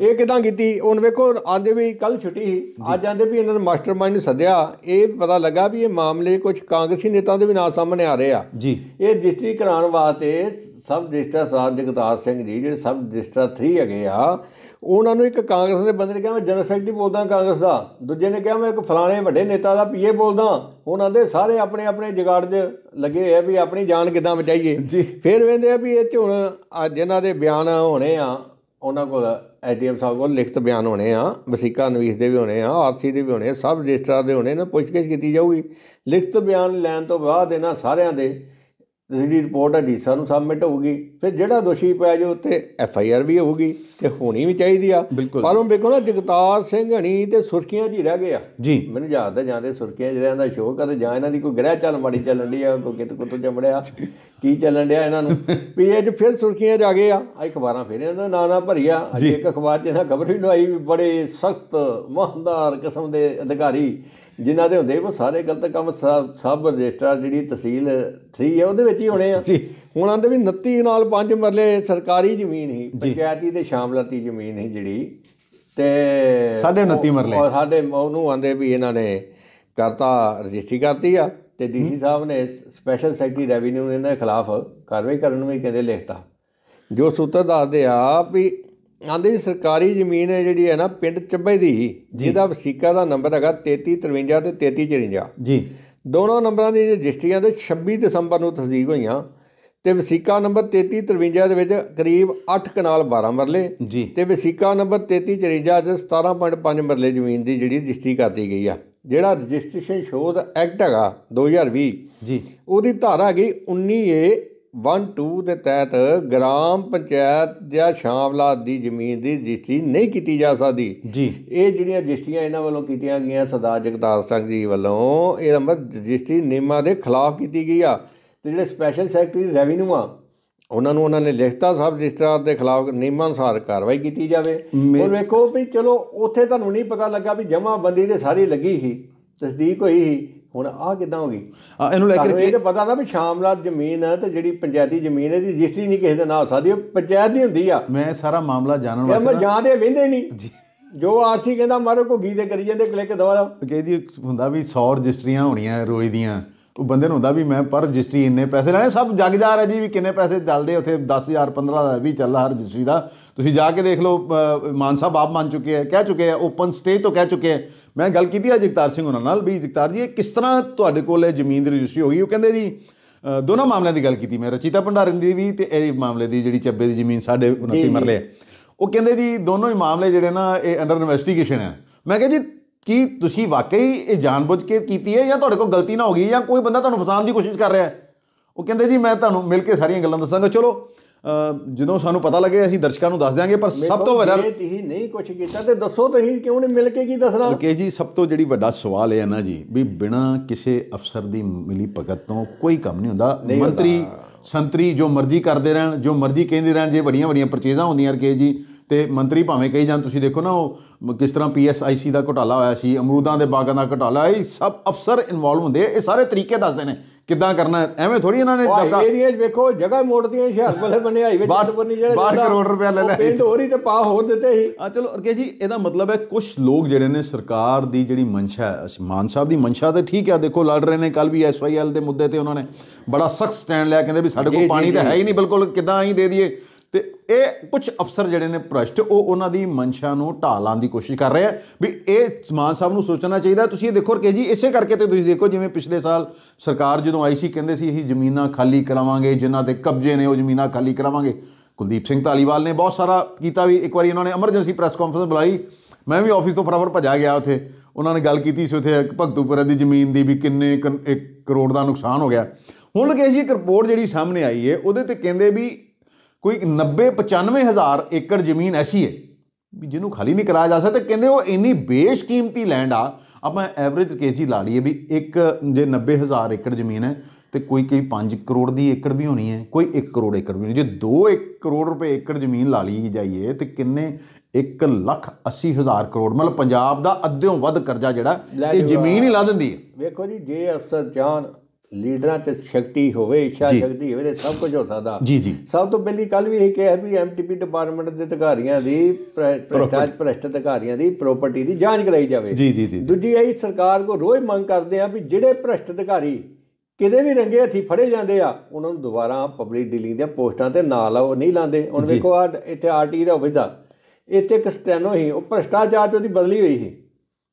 ਇਹ ਕਿਦਾਂ ਕੀਤੀ ਹੁਣ ਵੇਖੋ ਆਂਦੇ ਵੀ ਕੱਲ ਛੁੱਟੀ ਸੀ ਅੱਜ ਆਂਦੇ ਵੀ ਇਹਨਾਂ ਨੇ ਮਾਸਟਰਮਾਈਂਡ ਨੂੰ ਸੱਦਿਆ ਇਹ ਪਤਾ ਲੱਗਾ ਵੀ ਇਹ ਮਾਮਲੇ ਕੁਝ ਕਾਂਗਰਸੀ ਨੇਤਾਵਾਂ ਦੇ ਵੀ ਨਾਲ ਸਾਹਮਣੇ ਆ ਰਹੇ ਆ ਜੀ ਇਹ ਡਿਸਟ੍ਰਿਕਟ ਕਰਾਉਣ ਵਾਸਤੇ ਸਬ ਡਿਸਟ੍ਰਿਕਟ ਸਾਹਿਬ ਜਗਤਾਰ ਸਿੰਘ ਜੀ ਜਿਹੜੇ ਸਬ ਡਿਸਟ੍ਰਿਕਟ 3 ਹੈਗੇ ਆ ਉਹਨਾਂ ਨੂੰ ਇੱਕ ਕਾਂਗਰਸ ਦੇ ਬੰਦੇ ਨੇ ਕਿਹਾ ਮੈਂ ਜਨਰਲ ਸੈਕਟਰੀ ਬੋਲਦਾ ਕਾਂਗਰਸ ਦਾ ਦੂਜੇ ਨੇ ਕਿਹਾ ਮੈਂ ਇੱਕ ਫਲਾਣੇ ਵੱਡੇ ਨੇਤਾ ਦਾ ਪੀਏ ਬੋਲਦਾ ਉਹਨਾਂ ਦੇ ਸਾਰੇ ਆਪਣੇ ਆਪਣੇ ਜਗਾੜ 'ਚ ਲੱਗੇ ਆ ਵੀ ਆਪਣੀ ਜਾਨ ਕਿਦਾਂ ਬਚਾਈਏ ਫਿਰ ਵੇਂਦੇ ਆ ਵੀ ਇਹ ਝੁਣ ਅੱਜ ਇਹਨਾਂ ਦੇ ਬਿਆਨ ਹੋਣੇ ਆ ਉਹਨਾਂ ਕੋਲ ਐਡੀਐਮ ਸਾਹਿਬ ਕੋਲ ਲਿਖਤ ਬਿਆਨ ਹੋਣੇ ਆ ਵਸੀਕਾ ਨਵੀਸ ਦੇ ਵੀ ਹੋਣੇ ਆ ਆਰਸੀ ਦੇ ਵੀ ਹੋਣੇ ਸਭ ਰਜਿਸਟਰਾਂ ਦੇ ਹੋਣੇ ਨਾ ਪੁੱਛਗਿੱਛ ਕੀਤੀ ਜਾਊਗੀ ਲਿਖਤ ਬਿਆਨ ਲੈਣ ਤੋਂ ਬਾਅਦ ਇਹਨਾਂ ਸਾਰਿਆਂ ਦੇ ਜਿਹੜੀ ਰਿਪੋਰਟ ਅਡੀਸਾ ਨੂੰ ਸਬਮਿਟ ਹੋਊਗੀ ਫਿਰ ਜਿਹੜਾ ਦੋਸ਼ੀ ਪਿਆ ਜੋ ਉੱਤੇ ਐਫ ਆਈ ਆਰ ਵੀ ਹੋਊਗੀ ਤੇ ਹੋਣੀ ਵੀ ਚਾਹੀਦੀ ਆ ਪਰ ਉਹ ਵੇਖੋ ਨਾ ਜਗਤਾਰ ਸਿੰਘ ਹਣੀ ਤੇ ਸੁਰਖੀਆਂ ਜੀ ਰਹਿ ਗਿਆ ਜੀ ਮੈਨੂੰ ਯਾਦ ਹੈ ਜਾਂਦੇ ਸੁਰਖੀਆਂ ਜਿਹੜਿਆਂ ਦਾ ਸ਼ੋਅ ਆ ਜਾਂ ਇਹਨਾਂ ਦੀ ਕੋਈ ਗ੍ਰਹਿ ਚੱਲ ਮਾੜੀ ਚੱਲਣ ਦੀ ਆ ਕੋਈ ਕਿਤ ਤੋਂ ਚਮੜਿਆ ਕੀ ਚੱਲਣ ਡਿਆ ਇਹਨਾਂ ਨੂੰ ਵੀ ਇਹ 'ਚ ਫਿਰ ਸੁਰਖੀਆਂ ਜਾ ਆ ਗਏ ਆ ਆ ਅਖਬਾਰਾਂ ਫਿਰ ਇਹਨਾਂ ਦਾ ਨਾਂ ਨਾ ਭਰੀਆ ਅੱਜ ਇੱਕ ਅਖਬਾਰ ਜਿਹੜਾ ਖਬਰ ਵੀ ਲਵਾਈ ਬੜੇ ਸਖਤ ਮਹੰਦਾਰ ਕਿਸਮ ਦੇ ਅਧਿਕਾਰੀ ਜਿਨ੍ਹਾਂ ਦੇ ਹੁੰਦੇ ਉਹ ਸਾਰੇ ਗਲਤ ਕੰਮ ਸਭ ਰਜਿਸਟਰ ਜਿਹੜੀ ਤਹਿਸੀਲ 3 ਹੈ ਉਹਦੇ ਵਿੱਚ ਹੀ ਹੋਣੇ ਆ ਹੁਣ ਦੇ ਵੀ 29 ਨਾਲ 5 ਮਰਲੇ ਸਰਕਾਰੀ ਜ਼ਮੀਨ ਹੀ ਪੰਚਾਇਤੀ ਤੇ ਸ਼ਾਮਲਾਤੀ ਜ਼ਮੀਨ ਹੀ ਜਿਹੜੀ ਤੇ ਸਾਡੇ 29 ਮਰਲੇ ਔਰ ਸਾਡੇ ਉਹਨੂੰ ਆਂਦੇ ਵੀ ਇਹਨਾਂ ਨੇ ਕਰਤਾ ਰਜਿਸਟਰੀ ਕਰਤੀ ਆ ਤੇ ਡੀਸੀ ਸਾਹਿਬ ਨੇ ਸਪੈਸ਼ਲ ਸੈਕਟਰੀ ਰੈਵਨਿਊ ਇਹਨਾਂ ਦੇ ਖਿਲਾਫ ਕਾਰਵਾਈ ਕਰਨ ਨੂੰ ਵੀ ਕਹਿੰਦੇ ਲਿਖਤਾ ਜੋ ਸੂਤਰ ਦੱਸਦੇ ਆ ਵੀ ਆਂਦੇ ਸਰਕਾਰੀ ਜ਼ਮੀਨ ਹੈ ਜਿਹੜੀ ਹੈ ਨਾ ਪਿੰਡ ਚੱਬੇ ਦੀ ਜਿਹਦਾ ਵਸੀਕਾ ਦਾ ਨੰਬਰ ਹੈਗਾ 3353 ਤੇ 3354 ਜੀ ਦੋਨੋਂ ਨੰਬਰਾਂ ਦੀ ਰਜਿਸਟਰੀਆਂ ਤੇ 26 ਦਸੰਬਰ ਨੂੰ ਤਸਦੀਕ ਹੋਈਆਂ ਤੇ ਵਸੀਕਾ ਨੰਬਰ 3353 ਦੇ ਵਿੱਚ ਕਰੀਬ 8 ਕਨਾਲ 12 ਮਰਲੇ ਤੇ ਵਸੀਕਾ ਨੰਬਰ 3354 ਦੇ 17.5 ਮਰਲੇ ਜ਼ਮੀਨ ਦੀ ਜਿਹੜੀ ਰਜਿਸਟਰੀ ਕਰਤੀ ਗਈ ਆ ਜਿਹੜਾ ਰਜਿਸਟ੍ਰੇਸ਼ਨ ਸ਼ੋਧ ਐਕਟ ਹੈਗਾ 2020 ਜੀ ਉਹਦੀ ਧਾਰਾ ਹੈਗੀ 19A 12 ਦੇ ਤਹਿਤ ਗ੍ਰਾਮ ਪੰਚਾਇਤ ਜਾਂ ਸ਼ਾਮਲਾ ਦੀ ਜ਼ਮੀਨ ਦੀ ਰਜਿਸਟਰੀ ਨਹੀਂ ਕੀਤੀ ਜਾ ਸਕਦੀ ਜੀ ਇਹ ਜਿਹੜੀਆਂ ਰਜਿਸਟਰੀਆਂ ਇਹਨਾਂ ਵੱਲੋਂ ਕੀਤੀਆਂ ਗਈਆਂ ਸਰਦਾਰ ਜਗਤਾਰ ਸਿੰਘ ਜੀ ਵੱਲੋਂ ਇਹ ਨੰਬਰ ਰਜਿਸਟਰੀ ਨਿਯਮਾਂ ਦੇ ਖਿਲਾਫ ਕੀਤੀ ਗਈ ਆ ਤੇ ਜਿਹੜੇ ਸਪੈਸ਼ਲ ਸੈਕਟਰੀ ਰੈਵਨਿਊ ਆ ਉਹਨਾਂ ਨੂੰ ਉਹਨਾਂ ਨੇ ਲਿਖਤਾ ਸਭ ਰਜਿਸਟਰਾਰ ਦੇ ਖਿਲਾਫ ਨਿਯਮ ਅਨੁਸਾਰ ਕਾਰਵਾਈ ਕੀਤੀ ਜਾਵੇ ਉਹ ਵੇਖੋ ਵੀ ਚਲੋ ਉੱਥੇ ਤੁਹਾਨੂੰ ਨਹੀਂ ਪਤਾ ਲੱਗਾ ਵੀ ਜਮਾਬੰਦੀ ਦੇ ਸਾਰੀ ਲੱਗੀ ਸੀ ਤਸਦੀਕ ਹੋਈ ਸੀ ਹੁਣ ਆ ਕਿਦਾਂ ਹੋ ਗਈ ਇਹਨੂੰ ਲੈ ਕੇ ਇਹ ਤਾਂ ਪਤਾ ਨਾ ਵੀ ਸ਼ਾਮਲਾਤ ਜ਼ਮੀਨ ਹੈ ਤੇ ਜਿਹੜੀ ਪੰਚਾਇਤੀ ਜ਼ਮੀਨ ਹੈ ਦੀ ਰਜਿਸਟਰੀ ਨਹੀਂ ਕਿਸੇ ਦੇ ਨਾਂ ਹੋ ਸਕਦੀ ਉਹ ਪੰਚਾਇਤ ਦੀ ਹੁੰਦੀ ਆ ਮੈਂ ਸਾਰਾ ਮਾਮਲਾ ਜਾਣਨ ਵਾਸਤੇ ਮੈਂ ਜਾਂਦੇ ਵਹਿੰਦੇ ਨਹੀਂ ਜੋ ਆਰਸੀ ਕਹਿੰਦਾ ਮਾਰੋ ਕੋ ਗੀਦੇ ਕਰੀ ਜਾਂਦੇ ਕਲਿੱਕ ਦਵਾ ਕਹਿੰਦੀ ਹੁੰਦਾ ਵੀ 100 ਰਜਿਸਟਰੀਆਂ ਹੋਣੀਆਂ ਰੋਜ਼ ਦੀਆਂ ਉਹ ਬੰਦੇ ਨੂੰ ਹੁੰਦਾ ਵੀ ਮੈਂ ਪਰ ਰਜਿਸਟਰੀ ਇੰਨੇ ਪੈਸੇ ਲੈਣੇ ਸਭ ਜਗ ਜਾ ਰਿਹਾ ਜੀ ਵੀ ਕਿੰਨੇ ਪੈਸੇ ਚੱਲਦੇ ਉਥੇ 10000 15000 ਵੀ ਚੱਲਦਾ ਹਰ ਰਜਿਸਟਰੀ ਦਾ ਤੁਸੀਂ ਜਾ ਕੇ ਦੇਖ ਲਓ ਮਾਨਸਾ ਬਾਪ ਮੰਨ ਚੁੱਕੇ ਹੈ ਕਹਿ ਚੁੱਕੇ ਹੈ ਓਪਨ ਸਟੇਜ ਤੋਂ ਕਹਿ ਚੁੱਕੇ ਆ ਮੈਂ ਗੱਲ ਕੀਤੀ ਆ ਜਗਤਾਰ ਸਿੰਘ ਉਹਨਾਂ ਨਾਲ ਵੀ ਜਗਤਾਰ ਜੀ ਇਹ ਕਿਸ ਤਰ੍ਹਾਂ ਤੁਹਾਡੇ ਕੋਲ ਇਹ ਜ਼ਮੀਨ ਦੀ ਰਜਿਸਟਰੀ ਗਈ ਉਹ ਕਹਿੰਦੇ ਜੀ ਦੋਨਾਂ ਮਾਮਲਿਆਂ ਦੀ ਗੱਲ ਕੀਤੀ ਮੈਂ ਰਚੀਤਾ ਭੰਡਾਰਨ ਦੀ ਵੀ ਤੇ ਇਹ ਮਾਮਲੇ ਦੀ ਜਿਹੜੀ ਚੱਬੇ ਦੀ ਜ਼ਮੀਨ ਸਾਡੇ 29 ਮਰਲੇ ਉਹ ਕਹਿੰਦੇ ਜੀ ਦੋਨੋਂ ਹੀ ਮਾਮਲੇ ਜਿਹੜੇ ਨਾ ਇਹ ਅੰਡਰ ਇਨਵੈਸਟੀਗੇਸ਼ਨ ਹੈ ਮੈਂ ਕਿਹਾ ਜੀ ਕੀ ਤੁਸੀਂ ਵਾਕਈ ਇਹ ਜਾਣਬੁੱਝ ਕੇ ਕੀਤੀ ਹੈ ਜਾਂ ਤੁਹਾਡੇ ਕੋਲ ਗਲਤੀ ਨਾ ਹੋ ਗਈ ਜਾਂ ਕੋਈ ਬੰਦਾ ਤੁਹਾਨੂੰ ਫਸਾਉਣ ਦੀ ਕੋਸ਼ਿਸ਼ ਕਰ ਰਿਹਾ ਹੈ ਉਹ ਕਹਿੰਦੇ ਜੀ ਮੈਂ ਤੁਹਾਨੂੰ ਮਿਲ ਕੇ ਸਾਰੀਆਂ ਗੱਲਾਂ ਦੱਸਾਂਗਾ ਚਲੋ ਜਦੋਂ ਸਾਨੂੰ ਪਤਾ ਲੱਗੇ ਅਸੀਂ ਦਰਸ਼ਕਾਂ ਨੂੰ ਦੱਸ ਦਿਆਂਗੇ ਪਰ ਸਭ ਤੋਂ ਵੱਡਾ ਜੇ ਤੁਸੀਂ ਨਹੀਂ ਕੁਝ ਕੀਤਾ ਤੇ ਦੱਸੋ ਤੁਸੀਂ ਕਿਉਂ ਨਹੀਂ ਮਿਲ ਕੇ ਕੀ ਦੱਸਣਾ ਕੇ ਜੀ ਸਭ ਤੋਂ ਜਿਹੜੀ ਵੱਡਾ ਸਵਾਲ ਇਹ ਹੈ ਨਾ ਜੀ ਵੀ ਬਿਨਾ ਕਿਸੇ ਅਫਸਰ ਦੀ ਮਿਲੀ ਭਗਤ ਤੋਂ ਕੋਈ ਕੰਮ ਨਹੀਂ ਹੁੰਦਾ ਮੰਤਰੀ ਸੰਤਰੀ ਜੋ ਮਰਜ਼ੀ ਕਰਦੇ ਰਹਿਣ ਜੋ ਮਰਜ਼ੀ ਕਹਿੰਦੇ ਰਹਿਣ ਜੇ ਵੱਡੀਆਂ ਵੱਡੀਆਂ ਪਰਚੇਜ਼ਾਂ ਹੁੰਦੀਆਂ ਕੇ ਜੀ ਤੇ ਮੰਤਰੀ ਭਾਵੇਂ ਕਹੀ ਜਾਣ ਤੁਸੀਂ ਦੇਖੋ ਨਾ ਉਹ ਕਿਸ ਤਰ੍ਹਾਂ ਪੀਐਸਆਈਸੀ ਦਾ ਘੁਟਾਲਾ ਹੋਇਆ ਸੀ ਅਮਰੂਦਾਂ ਦੇ ਬਾਗਾਂ ਦਾ ਘੁਟਾਲਾ ਇਹ ਸਭ ਅਫਸਰ ਇਨਵੋਲਵ ਹੁੰਦੇ ਇਹ ਸਾਰੇ ਤਰੀਕੇ ਦੱਸਦੇ ਨੇ ਕਿੱਦਾਂ ਕਰਨਾ ਐਵੇਂ ਥੋੜੀ ਇਹਨਾਂ ਨੇ ਇਹ ਏਰੀਆ ਵੇਖੋ ਜਗ੍ਹਾ ਮੋੜਦੀਆਂ ਸ਼ਹਿਰ ਬਲੇ ਬਣੇ ਹਾਈਵੇ ਚੱਲ ਬੰਨੀ ਜਿਹੜੇ 12 ਕਰੋੜ ਰੁਪਏ ਲੈ ਲੈ ਪਿੰਡ ਹੋਰੀ ਤੇ ਪਾ ਹੋਰ ਦਿੱਤੇ ਸੀ ਆ ਚਲੋ ਅਰਕੇ ਜੀ ਇਹਦਾ ਮਤਲਬ ਹੈ ਕੁਝ ਲੋਕ ਜਿਹੜੇ ਨੇ ਸਰਕਾਰ ਦੀ ਜਿਹੜੀ ਮਨਸ਼ਾ ਹੈ ਮਾਨ ਸਾਹਿਬ ਦੀ ਮਨਸ਼ਾ ਤੇ ਠੀਕ ਹੈ ਦੇਖੋ ਲੜ ਰਹੇ ਨੇ ਕੱਲ ਵੀ ਐਸਵਾਈਐਲ ਦੇ ਮੁੱਦੇ ਤੇ ਉਹਨਾਂ ਨੇ ਬੜਾ ਸਖਤ ਸਟੈਂਡ ਲਿਆ ਕਹਿੰਦੇ ਵੀ ਸਾਡੇ ਕੋਲ ਪਾਣੀ ਤਾਂ ਹੈ ਹੀ ਨਹੀਂ ਬਿਲਕੁਲ ਕਿੱਦਾਂ ਅਸੀਂ ਦੇ ਦਈਏ ਇਹ ਕੁਝ ਅਫਸਰ ਜਿਹੜੇ ਨੇ ਭ੍ਰਸ਼ਟ ਉਹ ਉਹਨਾਂ ਦੀ ਮਨਸ਼ਾ ਨੂੰ ਢਾਲਾਂ ਦੀ ਕੋਸ਼ਿਸ਼ ਕਰ ਰਹੇ ਆ ਵੀ ਇਹ ਸਮਾਨ ਸਾਹਿਬ ਨੂੰ ਸੋਚਣਾ ਚਾਹੀਦਾ ਤੁਸੀਂ ਇਹ ਦੇਖੋ ਕਿ ਜੀ ਇਸੇ ਕਰਕੇ ਤੇ ਤੁਸੀਂ ਦੇਖੋ ਜਿਵੇਂ ਪਿਛਲੇ ਸਾਲ ਸਰਕਾਰ ਜਦੋਂ ਆਈ ਸੀ ਕਹਿੰਦੇ ਸੀ ਅਸੀਂ ਜ਼ਮੀਨਾਂ ਖਾਲੀ ਕਰਾਵਾਂਗੇ ਜਿਨ੍ਹਾਂ ਦੇ ਕਬਜ਼ੇ ਨੇ ਉਹ ਜ਼ਮੀਨਾਂ ਖਾਲੀ ਕਰਾਵਾਂਗੇ ਕੁਲਦੀਪ ਸਿੰਘ ਧਾਲੀਵਾਲ ਨੇ ਬਹੁਤ ਸਾਰਾ ਕੀਤਾ ਵੀ ਇੱਕ ਵਾਰੀ ਉਹਨਾਂ ਨੇ ਐਮਰਜੈਂਸੀ ਪ੍ਰੈਸ ਕਾਨਫਰੰਸ ਬੁਲਾਈ ਮੈਂ ਵੀ ਆਫਿਸ ਤੋਂ ਫਟਾਫਟ ਭਜਾ ਗਿਆ ਉੱਥੇ ਉਹਨਾਂ ਨੇ ਗੱਲ ਕੀਤੀ ਸੀ ਉੱਥੇ ਭਗਤੂਪੁਰਾ ਦੀ ਜ਼ਮੀਨ ਦੀ ਵੀ ਕਿੰਨੇ 1 ਕਰੋੜ ਦਾ ਨੁਕਸਾਨ ਹੋ ਗਿਆ ਹੁਣ ਕਹੇ ਜੀ ਇੱਕ ਰਿਪੋਰਟ ਜਿਹੜੀ ਸਾਹਮਣੇ ਆਈ ਹੈ ਉਹਦੇ ਤੇ ਕਹਿੰਦੇ ਵੀ ਕੋਈ 90 95000 ਏਕੜ ਜ਼ਮੀਨ ਐਸੀ ਹੈ ਵੀ ਜਿਹਨੂੰ ਖਾਲੀ ਨਹੀਂ ਕਰਾਇਆ ਜਾ ਸਕਦਾ ਕਹਿੰਦੇ ਉਹ ਇੰਨੀ ਬੇਸ਼ਕੀਮਤੀ ਲੈਂਡ ਆ ਆਪਾਂ ਐਵਰੇਜ ਕੇਜੀ ਲਾ ਲਈਏ ਵੀ ਇੱਕ ਜੇ 90000 ਏਕੜ ਜ਼ਮੀਨ ਹੈ ਤੇ ਕੋਈ ਕੋਈ 5 ਕਰੋੜ ਦੀ ਏਕੜ ਵੀ ਹੋਣੀ ਹੈ ਕੋਈ 1 ਕਰੋੜ ਏਕੜ ਵੀ ਹੋਣੀ ਜੇ 2 ਕਰੋੜ ਰੁਪਏ ਏਕੜ ਜ਼ਮੀਨ ਲਾ ਲਈ ਜਾਈਏ ਤੇ ਕਿੰਨੇ 1 ਲੱਖ 80 ਹਜ਼ਾਰ ਕਰੋੜ ਮਤਲਬ ਪੰਜਾਬ ਦਾ ਅੱਧਿਓਂ ਵੱਧ ਕਰਜ਼ਾ ਜਿਹੜਾ ਇਹ ਜ਼ਮੀਨ ਹੀ ਲਾ ਦਿੰਦੀ ਹੈ ਵੇਖੋ ਜੀ ਜੇ ਅਫਸਰ ਚਾਹਣ ਲੀਡਰਾਂ ਤੇ ਸ਼ਕਤੀ ਹੋਵੇ ਇੱਛਾ ਸ਼ਕਤੀ ਹੋਵੇ ਤੇ ਸਭ ਕੁਝ ਹੋ ਸਕਦਾ ਜੀ ਜੀ ਸਭ ਤੋਂ ਪਹਿਲੀ ਕੱਲ ਵੀ ਇਹ ਕਿਹਾ ਵੀ ਐਮਟੀਪੀ ਡਿਪਾਰਟਮੈਂਟ ਦੇ ਅਧਿਕਾਰੀਆਂ ਦੀ ਭ੍ਰਿਸ਼ਟਾਚ ਭ੍ਰਿਸ਼ਟ ਅਧਿਕਾਰੀਆਂ ਦੀ ਪ੍ਰਾਪਰਟੀ ਦੀ ਜਾਂਚ ਕਰਾਈ ਜਾਵੇ ਜੀ ਜੀ ਜੀ ਦੂਜੀ ਇਹ ਸਰਕਾਰ ਕੋ ਰੋਜ਼ ਮੰਗ ਕਰਦੇ ਆ ਵੀ ਜਿਹੜੇ ਭ੍ਰਿਸ਼ਟ ਅਧਿਕਾਰੀ ਕਿਤੇ ਵੀ ਰੰਗੇ ਹੱਥੀ ਫੜੇ ਜਾਂਦੇ ਆ ਉਹਨਾਂ ਨੂੰ ਦੁਬਾਰਾ ਪਬਲਿਕ ਡੀਲਿੰਗ ਦੀਆਂ ਪੋਸਟਾਂ ਤੇ ਨਾ ਲਾਓ ਨਹੀਂ ਲਾਉਂਦੇ ਹੁਣ ਵੇਖੋ ਆ ਇੱਥੇ ਆਰਟੀ ਦਾ ਆਫਿਸ ਦਾ ਇੱਥੇ ਕਸਟੈਨੋ ਹੀ ਉਹ ਭ੍ਰਿਸ਼ਟਾਚਾਰ ਜੋ ਦੀ ਬਦਲੀ ਹੋਈ ਸੀ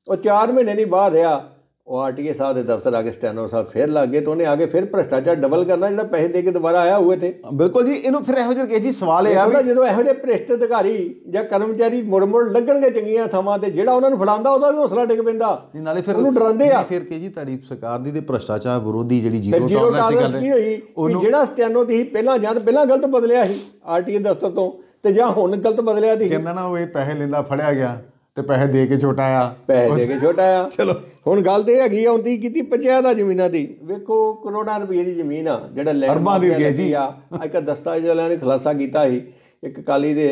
ਉਹ 4 ਮਹੀਨੇ ਨਹੀਂ ਬਾਹਰ ਰਿਹਾ ਉਹ ਆਰਟੀਏ ਸਾਹਿਬ ਦੇ ਦਫ਼ਤਰ ਆ ਕੇ ਸਟੈਨੋ ਸਾਹਿਬ ਫੇਰ ਗਏ ਤਾਂ ਉਹਨੇ ਆ ਕੇ ਫਿਰ ਭ੍ਰਸ਼ਟਾਚਾਰ ਡਬਲ ਕਰਨਾ ਜਿਹੜਾ ਪੈਸੇ ਦੇ ਕੇ ਦੁਬਾਰਾ ਆਇਆ ਹੋਏ ਤੇ ਬਿਲਕੁਲ ਜੀ ਇਹਨੂੰ ਫਿਰ ਇਹੋ ਜਿਹੇ ਕੇਜੀ ਸਵਾਲ ਇਹ ਆ ਜਦੋਂ ਇਹੋ ਜਿਹੇ ਭ੍ਰਿਸ਼ਟ ਅਧਿਕਾਰੀ ਜਾਂ ਕਰਮਚਾਰੀ ਮੁਰਮੁਰ ਲੱਗਣਗੇ ਚੰਗੀਆਂ ਥਾਵਾਂ ਤੇ ਜਿਹੜਾ ਉਹਨਾਂ ਨੂੰ ਫੜਾਉਂਦਾ ਉਹਦਾ ਵੀ ਹੌਸਲਾ ਡਿੱਗ ਪੈਂਦਾ ਨਾਲੇ ਫਿਰ ਉਹਨੂੰ ਡਰਾਉਂਦੇ ਆ ਫਿਰ ਕੇ ਜੀ ਤਾਰੀਫ ਸਰਕਾਰ ਦੀ ਤੇ ਭ੍ਰਿਸ਼ਟਾਚਾਰ ਵਿਰੋਧੀ ਜਿਹੜੀ ਜੀਰੋ ਟਾਲਰੈਂਸ ਦੀ ਗੱਲ ਕੀ ਹੋਈ ਵੀ ਜਿਹੜਾ ਸਟੈਨੋ ਦੀ ਪਹਿਲਾਂ ਜਦ ਪਹਿਲਾਂ ਗਲਤ ਬਦਲਿਆ ਸੀ ਆਰਟੀਏ ਦਫ਼ਤਰ ਤੋਂ ਤੇ ਜਾਂ ਹੁਣ ਗਲਤ ਬਦਲਿਆ ਦੀ ਕਹਿੰਦਾ ਨਾ ਉਹ ਇਹ ਪੈਸੇ ਲੈਂਦਾ ਫੜਿਆ ਗਿਆ ਤੇ ਪੈਸੇ ਦੇ ਕੇ ਛੋਟਾ ਆ ਪੈਸੇ ਦੇ ਕੇ ਛੋਟਾ ਆ ਚਲੋ ਹੁਣ ਗੱਲ ਤੇ ਹੈਗੀ ਆਉਂਦੀ ਕੀਤੀ ਪੰਚਾਇਤ ਦਾ ਜ਼ਮੀਨਾਂ ਦੀ ਵੇਖੋ ਕਰੋੜਾਂ ਰੁਪਏ ਦੀ ਜ਼ਮੀਨ ਆ ਜਿਹੜਾ ਲੈ ਅਰਬਾਂ ਦੀ ਗਈ ਜੀ ਆ ਇੱਕ ਦਸਤਾਵੇਜ਼ ਵਾਲਿਆਂ ਨੇ ਖਲਾਸਾ ਕੀਤਾ ਸੀ ਇੱਕ ਕਾਲੀ ਦੇ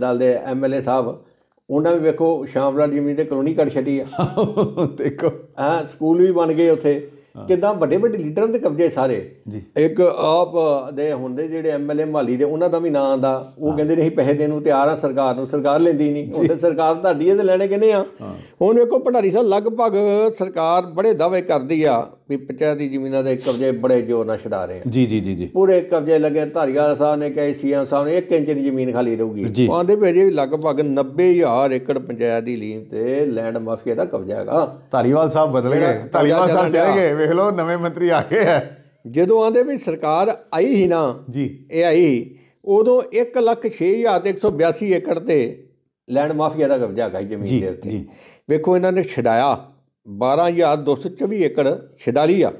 ਦਲ ਦੇ ਐਮਐਲਏ ਸਾਹਿਬ ਉਹਨਾਂ ਵੀ ਵੇਖੋ ਸ਼ਾਮਲਾ ਜ਼ਮੀਨ ਤੇ ਕਲੋਨੀ ਕੱਢ ਛੱਡੀ ਆ ਦੇਖੋ ਹਾਂ ਸਕੂਲ ਵੀ ਬਣ ਗਏ ਉੱਥੇ ਕਿਦਾਂ ਵੱਡੇ ਵੱਡੇ ਲੀਡਰਾਂ ਦੇ ਕਬਜ਼ੇ ਸਾਰੇ ਜੀ ਇੱਕ ਆਪ ਦੇ ਹੁੰਦੇ ਜਿਹੜੇ ਐਮਐਲਏ ਮਹਾਲੀ ਦੇ ਉਹਨਾਂ ਦਾ ਵੀ ਨਾਂ ਆਂਦਾ ਉਹ ਕਹਿੰਦੇ ਨਹੀਂ ਪੈਸੇ ਦੇਣ ਨੂੰ ਤਿਆਰ ਆ ਸਰਕਾਰ ਨੂੰ ਸਰਕਾਰ ਲੈਂਦੀ ਨਹੀਂ ਉਹਦੇ ਸਰਕਾਰ ਤੁਹਾਡੀ ਇਹਦੇ ਲੈਣੇ ਕਹਿੰਦੇ ਆ ਹੁਣ ਵੇਖੋ ਭੰਡਾਰੀ ਸਾਹਿਬ ਲਗਭਗ ਸਰਕਾਰ ਬੜੇ ਦਾਅਵੇ ਕਰਦੀ ਆ ਵੀ ਦੀ ਜ਼ਮੀਨਾਂ ਦੇ ਕਬਜ਼ੇ ਬੜੇ ਜ਼ੋਰ ਨਾਲ ਛਡਾ ਰਹੇ ਆ ਜੀ ਜੀ ਜੀ ਜੀ ਪੂਰੇ ਕਬਜ਼ੇ ਲਗੇ ਧਾਰੀਵਾਲ ਸਾਹਿਬ ਨੇ ਕਹੇ ਸੀਐਮ ਸਾਹਿਬ ਨੇ 1 ਇੰਚ ਦੀ ਜ਼ਮੀਨ ਖਾਲੀ ਰਹੂਗੀ ਆਂਦੇ ਭੇਜੇ ਵੀ ਲਗਭਗ 90000 ਏਕੜ ਪੰਚਾਇਤ ਦੀ ਲੀਨ ਤੇ ਲੈਂਡ ਮਾਫੀਆ ਦਾ ਕਬਜ਼ਾ ਹੈਗਾ ਧਾਰੀਵਾਲ ਸਾਹਿਬ ਬਦਲ ਗਏ ਧਾਰੀਵਾਲ ਸਾਹਿਬ ਚਲੇ ਗਏ ਵੇਖ ਲਓ ਨਵੇਂ ਮੰਤਰੀ ਆ ਗਏ ਆ ਜਦੋਂ ਆਂਦੇ ਵੀ ਸਰਕਾਰ ਆਈ ਹੀ ਨਾ ਜੀ ਇਹ ਆਈ ਉਦੋਂ 1,06,182 ਏਕੜ ਤੇ ਲੈਂਡ ਮਾਫੀਆ ਦਾ ਕਬਜ਼ਾ ਹੈਗਾ ਜ਼ਮੀਨ ਦੇ ਉੱਤੇ ਵੇਖੋ ਇਹਨਾਂ ਨੇ ਛਡਾਇਆ 12224 ਏਕੜ ਛਿਡਾਲੀ ਆ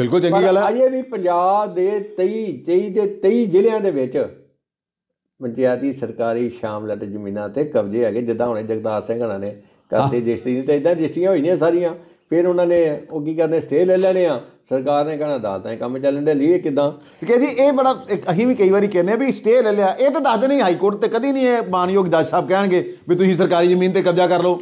ਬਿਲਕੁਲ ਚੰਗੀ ਗੱਲ ਹੈ ਅਜੇ ਵੀ ਪੰਜਾਬ ਦੇ 23 23 ਦੇ 23 ਜ਼ਿਲ੍ਹਿਆਂ ਦੇ ਵਿੱਚ ਪੰਚਾਇਤੀ ਸਰਕਾਰੀ ਸ਼ਾਮਲਤ ਜ਼ਮੀਨਾਂ ਤੇ ਕਬਜ਼ੇ ਹੈਗੇ ਜਿੱਦਾਂ ਹੁਣੇ ਜਗਦਾਰ ਸਿੰਘ ਹਣਾ ਨੇ ਕਰਦੇ ਰਜਿਸਟਰੀ ਨਹੀਂ ਤੇ ਇਦਾਂ ਹੋਈ ਹੋਈਆਂ ਸਾਰੀਆਂ ਫਿਰ ਉਹਨਾਂ ਨੇ ਉਹ ਕੀ ਕਰਨੇ ਸਟੇ ਲੈ ਲੈਣੇ ਆ ਸਰਕਾਰ ਨੇ ਕਹਣਾ ਦਾਤਾ ਕੰਮ ਚੱਲਣ ਦੇ ਲਈ ਕਿਦਾਂ ਕਿ ਜੀ ਇਹ ਬੜਾ ਅਸੀਂ ਵੀ ਕਈ ਵਾਰੀ ਕਹਿੰਦੇ ਆ ਵੀ ਸਟੇ ਲੈ ਲਿਆ ਇਹ ਤਾਂ ਦੱਸਦੇ ਨਹੀਂ ਹਾਈ ਕੋਰਟ ਤੇ ਕਦੀ ਨਹੀਂ ਇਹ ਮਾਨਯੋਗ ਜੱਜ ਸਾਹਿਬ ਕਹਿਣਗੇ ਵੀ ਤੁਸੀਂ ਸਰਕਾਰੀ ਜ਼ਮੀਨ ਤੇ ਕਬਜ਼ਾ ਕਰ ਲਓ